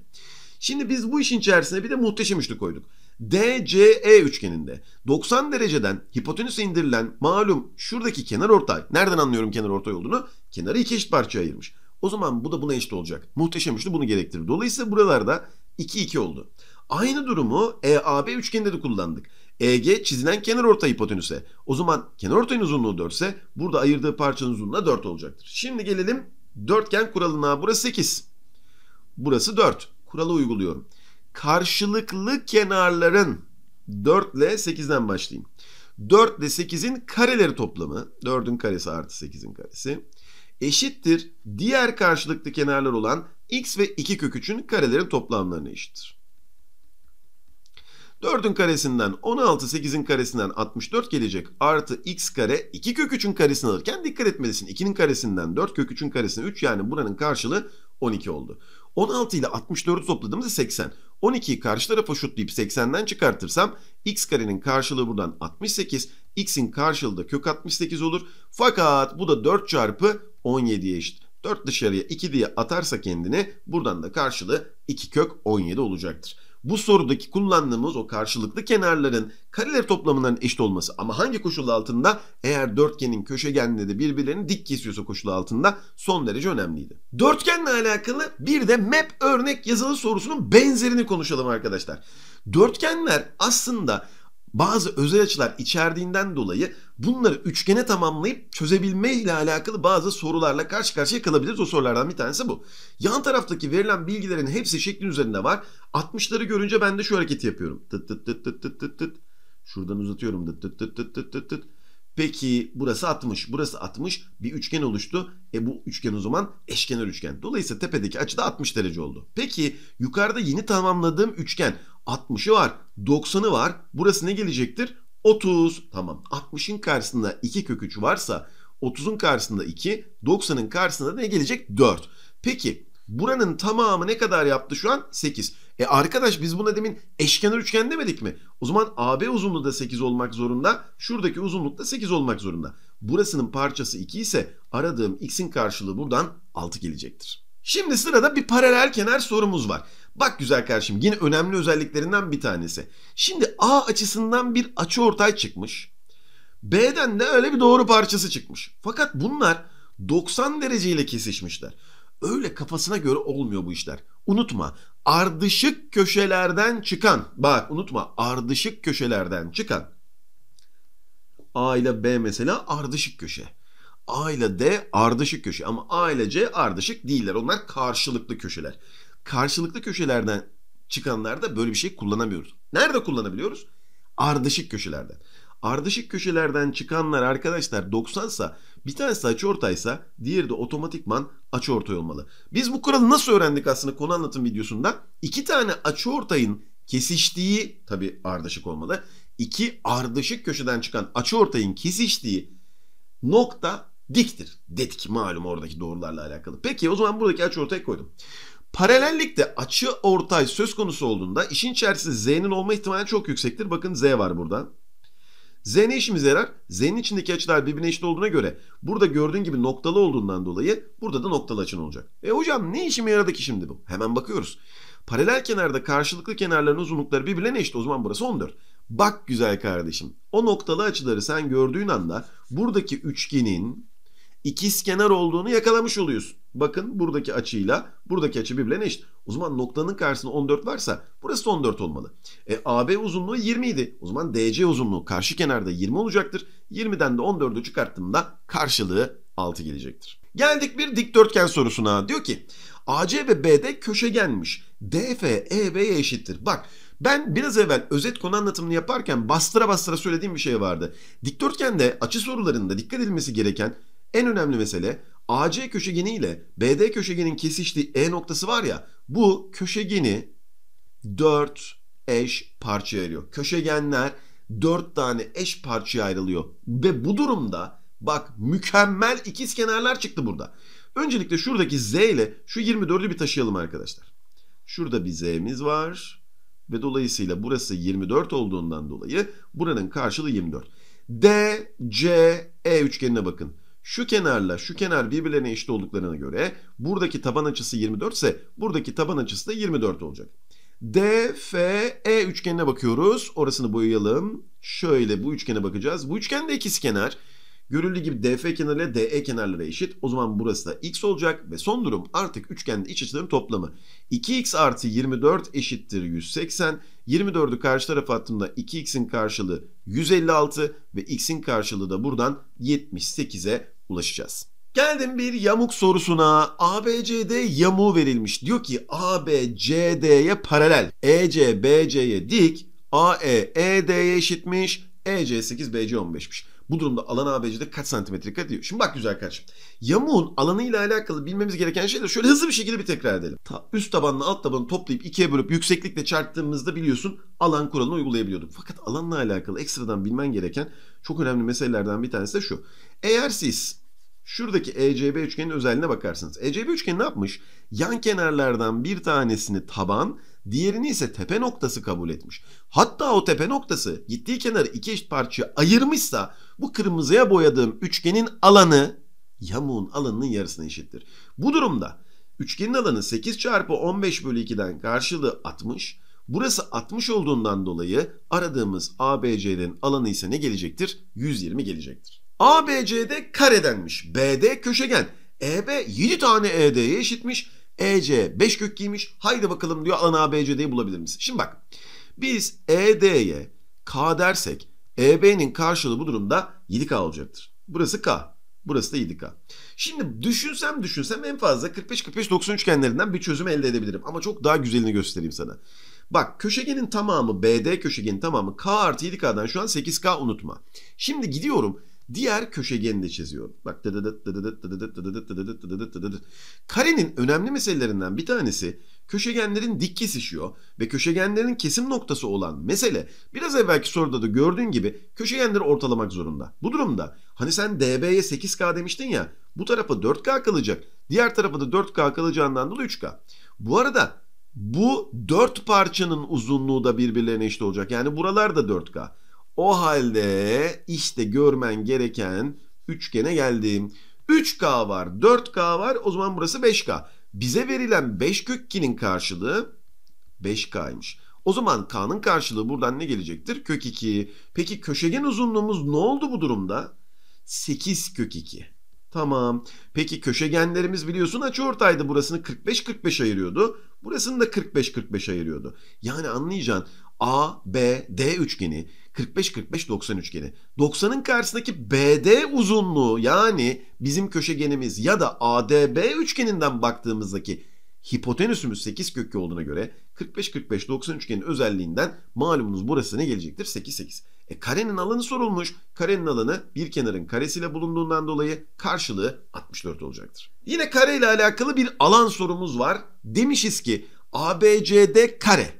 Şimdi biz bu işin içerisine bir de muhteşem üçlü koyduk. DCE üçgeninde 90 dereceden hipotenüse indirilen malum şuradaki kenar ortay. Nereden anlıyorum kenar ortay olduğunu? Kenarı iki eşit parçaya ayırmış. O zaman bu da buna eşit olacak. Muhteşem üçlü bunu gerektirir. Dolayısıyla buralarda 2 2 oldu. Aynı durumu EAB üçgeninde de kullandık. EG çizilen kenar ortay hipotenüse. O zaman kenar ortayın uzunluğu 4 ise burada ayırdığı parçanın uzunluğu 4 olacaktır. Şimdi gelelim dörtgen kuralına. Burası 8. Burası 4 kuralı uyguluyorum. Karşılıklı kenarların 4 ile 8'den başlayayım. 4 ile 8'in kareleri toplamı 4'ün karesi artı 8'in karesi eşittir diğer karşılıklı kenarlar olan x ve 2 kök 3'ün karelerin toplamlarına eşittir. 4'ün karesinden 16, 8'in karesinden 64 gelecek. Artı x kare 2 kök 3'ün karesini alırken dikkat etmelisin. 2'nin karesinden 4 kök 3'ün karesine 3 yani buranın karşılığı 12 oldu. 16 ile 64 topladığımızda 80. 12'yi karşı tarafa şutlayıp 80'den çıkartırsam x karenin karşılığı buradan 68. x'in karşılığı da kök 68 olur. Fakat bu da 4 çarpı 17'ye eşit. 4 dışarıya 2 diye atarsa kendini buradan da karşılığı 2 kök 17 olacaktır bu sorudaki kullandığımız o karşılıklı kenarların kareler toplamından eşit olması ama hangi koşul altında eğer dörtgenin köşegenleri de birbirlerini dik kesiyorsa koşulu altında son derece önemliydi. Dörtgenle alakalı bir de map örnek yazılı sorusunun benzerini konuşalım arkadaşlar. Dörtgenler aslında bazı özel açılar içerdiğinden dolayı bunları üçgene tamamlayıp çözebilme ile alakalı bazı sorularla karşı karşıya kalabiliriz. O sorulardan bir tanesi bu. Yan taraftaki verilen bilgilerin hepsi şeklin üzerinde var. 60'ları görünce ben de şu hareketi yapıyorum. Tıt tıt tıt tıt tıt tıt tıt. Şuradan uzatıyorum. Tıt tıt tıt tıt tıt tıt. Peki burası 60, burası 60. Bir üçgen oluştu. E bu üçgen o zaman eşkenar üçgen. Dolayısıyla tepedeki açı da 60 derece oldu. Peki yukarıda yeni tamamladığım üçgen 60'ı var, 90'ı var. Burası ne gelecektir? 30. Tamam. 60'ın karşısında 2 kök 3 varsa 30'un karşısında 2, 90'ın karşısında ne gelecek? 4. Peki buranın tamamı ne kadar yaptı şu an? 8. E arkadaş biz buna demin eşkenar üçgen demedik mi? O zaman AB uzunluğu da 8 olmak zorunda. Şuradaki uzunluk da 8 olmak zorunda. Burasının parçası 2 ise aradığım x'in karşılığı buradan 6 gelecektir. Şimdi sırada bir paralel kenar sorumuz var. Bak güzel kardeşim yine önemli özelliklerinden bir tanesi. Şimdi A açısından bir açı ortay çıkmış. B'den de öyle bir doğru parçası çıkmış. Fakat bunlar 90 dereceyle kesişmişler. Öyle kafasına göre olmuyor bu işler unutma ardışık köşelerden çıkan bak unutma ardışık köşelerden çıkan A ile B mesela ardışık köşe. A ile D ardışık köşe ama A ile C ardışık değiller. Onlar karşılıklı köşeler. Karşılıklı köşelerden çıkanlarda böyle bir şey kullanamıyoruz. Nerede kullanabiliyoruz? Ardışık köşelerden. Ardışık köşelerden çıkanlar arkadaşlar 90 sa bir tanesi açıortaysa diğeri de otomatikman açıortay olmalı. Biz bu kuralı nasıl öğrendik aslında konu anlatım videosunda? İki tane açıortayın kesiştiği tabi ardışık olmalı. İki ardışık köşeden çıkan açıortayın kesiştiği nokta diktir. Dedik malum oradaki doğrularla alakalı. Peki o zaman buradaki açıortayı koydum. Paralellikte açı ortay söz konusu olduğunda işin içerisinde z'nin olma ihtimali çok yüksektir. Bakın z var burada. Z ne işimize yarar? Z'nin içindeki açılar birbirine eşit olduğuna göre burada gördüğün gibi noktalı olduğundan dolayı burada da noktalı açın olacak. E hocam ne işime yaradı ki şimdi bu? Hemen bakıyoruz. Paralel kenarda karşılıklı kenarların uzunlukları birbirine eşit. O zaman burası 14. Bak güzel kardeşim. O noktalı açıları sen gördüğün anda buradaki üçgenin ikiz kenar olduğunu yakalamış oluyorsun. Bakın buradaki açıyla buradaki açı birbirine eşit. O zaman noktanın karşısında 14 varsa burası da 14 olmalı. E, AB uzunluğu 20 idi. O zaman DC uzunluğu karşı kenarda 20 olacaktır. 20'den de 14'ü çıkarttığımda karşılığı 6 gelecektir. Geldik bir dikdörtgen sorusuna. Diyor ki AC ve BD köşegenmiş. DF EB'ye eşittir. Bak ben biraz evvel özet konu anlatımını yaparken bastıra bastıra söylediğim bir şey vardı. Dikdörtgende açı sorularında dikkat edilmesi gereken en önemli mesele AC köşegeni ile BD köşegenin kesiştiği E noktası var ya bu köşegeni 4 eş parçaya ayırıyor. Köşegenler 4 tane eş parçaya ayrılıyor. Ve bu durumda bak mükemmel ikiz kenarlar çıktı burada. Öncelikle şuradaki Z ile şu 24'ü bir taşıyalım arkadaşlar. Şurada bir Z'miz var. Ve dolayısıyla burası 24 olduğundan dolayı buranın karşılığı 24. D, C, E üçgenine bakın. Şu kenarla şu kenar birbirlerine eşit olduklarına göre buradaki taban açısı 24 ise buradaki taban açısı da 24 olacak. DFE üçgenine bakıyoruz. Orasını boyayalım. Şöyle bu üçgene bakacağız. Bu üçgen de ikisi kenar. Görüldüğü gibi DF kenarı ile DE kenarları eşit. O zaman burası da x olacak ve son durum artık üçgende iç açıların toplamı. 2x artı 24 eşittir 180. 24'ü karşı tarafa attığımda 2x'in karşılığı 156 ve x'in karşılığı da buradan 78'e ulaşacağız. Geldim bir yamuk sorusuna. ABCD yamuğu verilmiş. Diyor ki ABCD'ye paralel. ECBC'ye dik. AE ED'ye eşitmiş. EC 8 BC 15'miş. Bu durumda alan ABC'de kaç santimetrik dikkat ediyor? Şimdi bak güzel kardeşim. Yamuğun alanıyla alakalı bilmemiz gereken şeyler şöyle hızlı bir şekilde bir tekrar edelim. Ta, üst tabanla alt tabanı toplayıp ikiye bölüp yükseklikle çarptığımızda biliyorsun alan kuralını uygulayabiliyorduk. Fakat alanla alakalı ekstradan bilmen gereken çok önemli meselelerden bir tanesi de şu. Eğer siz şuradaki ECB üçgenin özelliğine bakarsınız. ECB üçgeni ne yapmış? Yan kenarlardan bir tanesini taban, diğerini ise tepe noktası kabul etmiş. Hatta o tepe noktası gittiği kenarı iki eşit parçaya ayırmışsa bu kırmızıya boyadığım üçgenin alanı yamuğun alanının yarısına eşittir. Bu durumda üçgenin alanı 8 çarpı 15 bölü 2'den karşılığı 60. Burası 60 olduğundan dolayı aradığımız ABC'nin alanı ise ne gelecektir? 120 gelecektir. ABCD karedenmiş. BD köşegen. EB 7 tane ED'ye eşitmiş. EC 5 kök giymiş. Haydi bakalım diyor alan ABCD'yi bulabilir misin? Şimdi bak. Biz ED'ye K dersek EB'nin karşılığı bu durumda 7K olacaktır. Burası K. Burası da 7K. Şimdi düşünsem düşünsem en fazla 45-45-90 üçgenlerinden bir çözüm elde edebilirim. Ama çok daha güzelini göstereyim sana. Bak köşegenin tamamı BD köşegenin tamamı K artı 7K'dan şu an 8K unutma. Şimdi gidiyorum diğer köşegeni de çiziyorum. Bak karenin önemli meselelerinden bir tanesi köşegenlerin dik kesişiyor ve köşegenlerin kesim noktası olan mesele biraz evvelki soruda da gördüğün gibi köşegenleri ortalamak zorunda. Bu durumda hani sen DB'ye 8K demiştin ya bu tarafa 4K kalacak diğer tarafa da 4K kalacağından dolayı 3K. Bu arada bu 4 parçanın uzunluğu da birbirlerine eşit olacak. Yani buralar da 4K. O halde işte görmen gereken üçgene geldim. 3K var, 4K var. O zaman burası 5K. Bize verilen 5 kök 2'nin karşılığı 5K'ymış. O zaman K'nın karşılığı buradan ne gelecektir? Kök 2. Peki köşegen uzunluğumuz ne oldu bu durumda? 8 kök 2. Tamam. Peki köşegenlerimiz biliyorsun açıortaydı. Burasını 45-45 ayırıyordu. Burasını da 45-45 ayırıyordu. Yani anlayacaksın. A, B, D üçgeni 45-45-90 üçgeni. 90'ın karşısındaki BD uzunluğu yani bizim köşegenimiz ya da ADB üçgeninden baktığımızdaki hipotenüsümüz 8 kökü olduğuna göre 45-45-90 üçgenin özelliğinden malumunuz burası ne gelecektir? 8-8. E karenin alanı sorulmuş. Karenin alanı bir kenarın karesiyle bulunduğundan dolayı karşılığı 64 olacaktır. Yine kare ile alakalı bir alan sorumuz var. Demişiz ki ABCD kare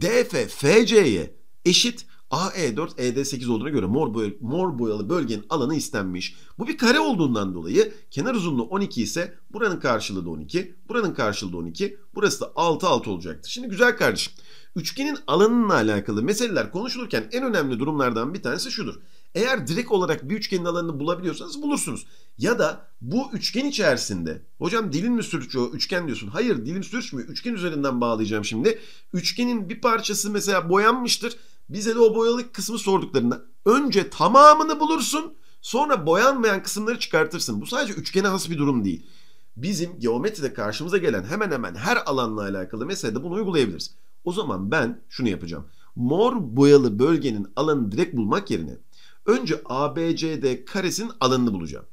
DF FC'ye eşit AE 4 ED8 olduğuna göre mor, boy mor boyalı bölgenin alanı istenmiş. Bu bir kare olduğundan dolayı kenar uzunluğu 12 ise buranın karşılığı da 12, buranın karşılığı da 12, burası da 6 6 olacaktır. Şimdi güzel kardeşim. Üçgenin alanınla alakalı meseleler konuşulurken en önemli durumlardan bir tanesi şudur. Eğer direkt olarak bir üçgenin alanını bulabiliyorsanız bulursunuz. Ya da bu üçgen içerisinde hocam dilim mi sürçüyor üçgen diyorsun. Hayır dilim sürçmüyor. Üçgen üzerinden bağlayacağım şimdi. Üçgenin bir parçası mesela boyanmıştır. Bize de o boyalık kısmı sorduklarında önce tamamını bulursun sonra boyanmayan kısımları çıkartırsın. Bu sadece üçgene has bir durum değil. Bizim geometride karşımıza gelen hemen hemen her alanla alakalı meselede bunu uygulayabiliriz. O zaman ben şunu yapacağım. Mor boyalı bölgenin alanını direkt bulmak yerine önce ABCD karesinin alanını bulacağım.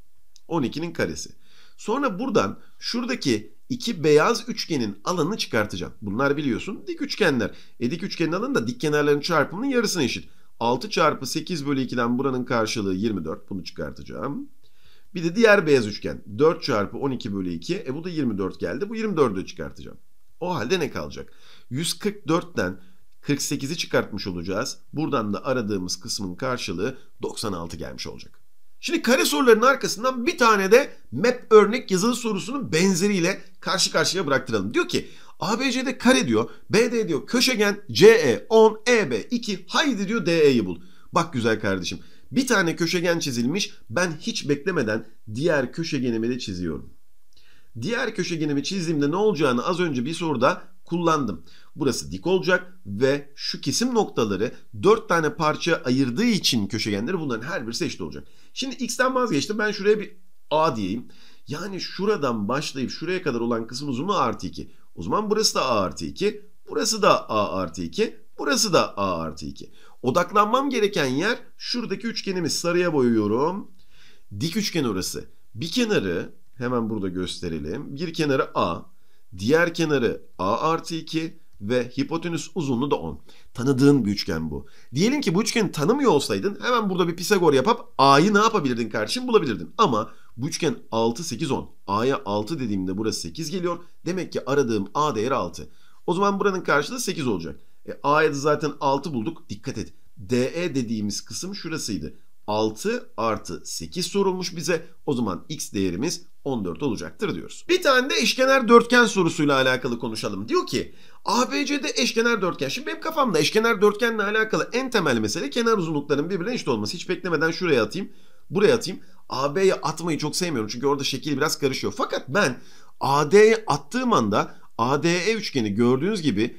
12'nin karesi. Sonra buradan şuradaki iki beyaz üçgenin alanını çıkartacağım. Bunlar biliyorsun dik üçgenler. E dik üçgenin alanı da dik kenarların çarpımının yarısına eşit. 6 çarpı 8 bölü 2'den buranın karşılığı 24. Bunu çıkartacağım. Bir de diğer beyaz üçgen. 4 çarpı 12 bölü 2. E bu da 24 geldi. Bu 24'ü çıkartacağım. O halde ne kalacak? 144'ten 48'i çıkartmış olacağız. Buradan da aradığımız kısmın karşılığı 96 gelmiş olacak. Şimdi kare soruların arkasından bir tane de map örnek yazılı sorusunun benzeriyle karşı karşıya bıraktıralım. Diyor ki ABC'de kare diyor, BD diyor köşegen CE 10 EB 2 haydi diyor DE'yi bul. Bak güzel kardeşim bir tane köşegen çizilmiş ben hiç beklemeden diğer köşegenimi de çiziyorum. Diğer köşegenimi çizdiğimde ne olacağını az önce bir soruda kullandım. Burası dik olacak ve şu kesim noktaları 4 tane parça ayırdığı için köşegenleri bunların her biri eşit olacak. Şimdi x'ten vazgeçtim. Ben şuraya bir a diyeyim. Yani şuradan başlayıp şuraya kadar olan kısım uzunluğu artı 2. O zaman burası da a artı 2. Burası da a artı 2. Burası da a artı 2. Odaklanmam gereken yer şuradaki üçgenimi sarıya boyuyorum. Dik üçgen orası. Bir kenarı hemen burada gösterelim. Bir kenarı a. Diğer kenarı a artı 2 ve hipotenüs uzunluğu da 10. Tanıdığın bir üçgen bu. Diyelim ki bu üçgeni tanımıyor olsaydın hemen burada bir Pisagor yapıp A'yı ne yapabilirdin kardeşim bulabilirdin. Ama bu üçgen 6, 8, 10. A'ya 6 dediğimde burası 8 geliyor. Demek ki aradığım A değeri 6. O zaman buranın karşılığı 8 olacak. E, A'ya da zaten 6 bulduk. Dikkat et. DE dediğimiz kısım şurasıydı. 6 artı 8 sorulmuş bize. O zaman x değerimiz 14 olacaktır diyoruz. Bir tane de eşkenar dörtgen sorusuyla alakalı konuşalım. Diyor ki ABC'de eşkenar dörtgen. Şimdi benim kafamda eşkenar dörtgenle alakalı en temel mesele kenar uzunluklarının birbirine eşit olması. Hiç beklemeden şuraya atayım, buraya atayım. AB'ye atmayı çok sevmiyorum çünkü orada şekil biraz karışıyor. Fakat ben AD'ye attığım anda ADE üçgeni gördüğünüz gibi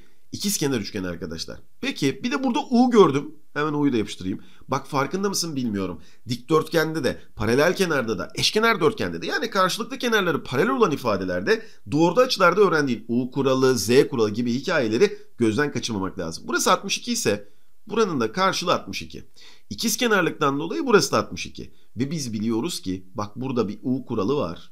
kenar üçgen arkadaşlar. Peki bir de burada U gördüm. Hemen U'yu da yapıştırayım. Bak farkında mısın bilmiyorum. Dikdörtgende de, paralel kenarda da, eşkenar dörtgende de yani karşılıklı kenarları paralel olan ifadelerde doğruda açılarda öğrendiğin U kuralı, Z kuralı gibi hikayeleri gözden kaçırmamak lazım. Burası 62 ise buranın da karşılığı 62. İkiz kenarlıktan dolayı burası da 62. Ve biz biliyoruz ki bak burada bir U kuralı var.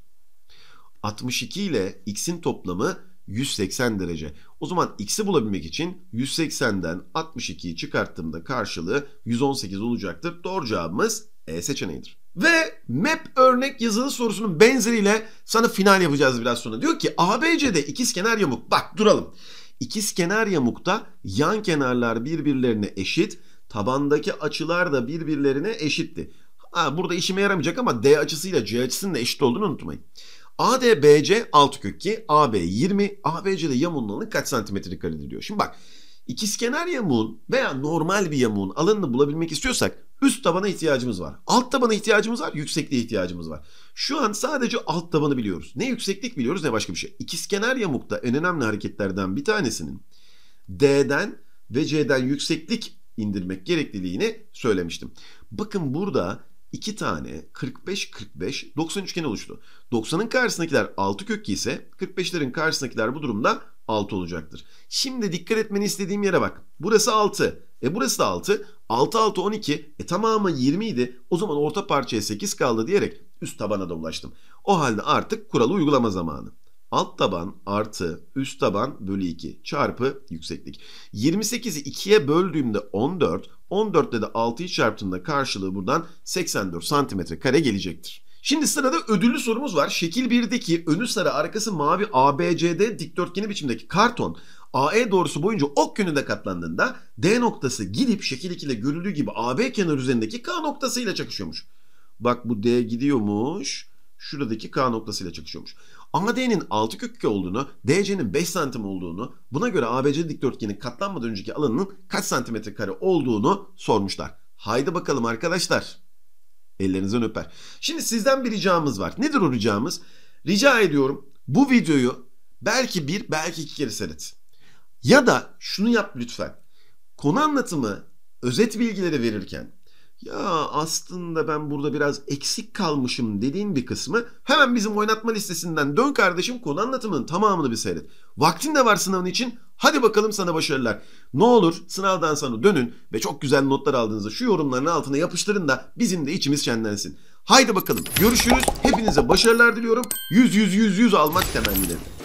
62 ile x'in toplamı 180 derece. O zaman x'i bulabilmek için 180'den 62'yi çıkarttığımda karşılığı 118 olacaktır. Doğru cevabımız E seçeneğidir. Ve map örnek yazılı sorusunun benzeriyle sana final yapacağız biraz sonra. Diyor ki ABC'de ikizkenar yamuk. Bak duralım. İkizkenar yamukta yan kenarlar birbirlerine eşit, tabandaki açılar da birbirlerine eşitti. Ha, burada işime yaramayacak ama D açısıyla C açısının da eşit olduğunu unutmayın. ADBC 6 kök 2, AB 20, ABC'de yamuğun kaç santimetrelik karedir diyor. Şimdi bak ikizkenar yamuğun veya normal bir yamuğun alanını bulabilmek istiyorsak üst tabana ihtiyacımız var. Alt tabana ihtiyacımız var, yüksekliğe ihtiyacımız var. Şu an sadece alt tabanı biliyoruz. Ne yükseklik biliyoruz ne başka bir şey. İkizkenar yamukta en önemli hareketlerden bir tanesinin D'den ve C'den yükseklik indirmek gerekliliğini söylemiştim. Bakın burada 2 tane 45 45 90 üçgeni oluştu. 90'ın karşısındakiler 6 kökü ise 45'lerin karşısındakiler bu durumda 6 olacaktır. Şimdi dikkat etmeni istediğim yere bak. Burası 6. E burası da 6. 6 6 12. E tamamı 20 idi. O zaman orta parçaya 8 kaldı diyerek üst tabana da ulaştım. O halde artık kuralı uygulama zamanı alt taban artı üst taban bölü 2 çarpı yükseklik. 28'i 2'ye böldüğümde 14, 14'te de 6'yı çarptığımda karşılığı buradan 84 santimetre kare gelecektir. Şimdi sırada ödüllü sorumuz var. Şekil 1'deki önü sarı arkası mavi ABCD dikdörtgeni biçimdeki karton AE doğrusu boyunca ok yönünde katlandığında D noktası gidip şekil 2'de görüldüğü gibi AB kenarı üzerindeki K noktasıyla çakışıyormuş. Bak bu D gidiyormuş. Şuradaki K noktasıyla çakışıyormuş. AD'nin 6 kök olduğunu, DC'nin 5 santim olduğunu, buna göre ABC dikdörtgenin katlanmadan önceki alanının kaç santimetre kare olduğunu sormuşlar. Haydi bakalım arkadaşlar. Ellerinizden öper. Şimdi sizden bir ricamız var. Nedir o ricamız? Rica ediyorum bu videoyu belki bir belki iki kere seyret. Ya da şunu yap lütfen. Konu anlatımı özet bilgileri verirken ya aslında ben burada biraz eksik kalmışım dediğin bir kısmı hemen bizim oynatma listesinden dön kardeşim konu anlatımının tamamını bir seyret. Vaktin de var sınavın için hadi bakalım sana başarılar. Ne olur sınavdan sana dönün ve çok güzel notlar aldığınızda şu yorumların altına yapıştırın da bizim de içimiz şenlensin. Haydi bakalım görüşürüz. Hepinize başarılar diliyorum. 100 100 100 100 almak temennilerim.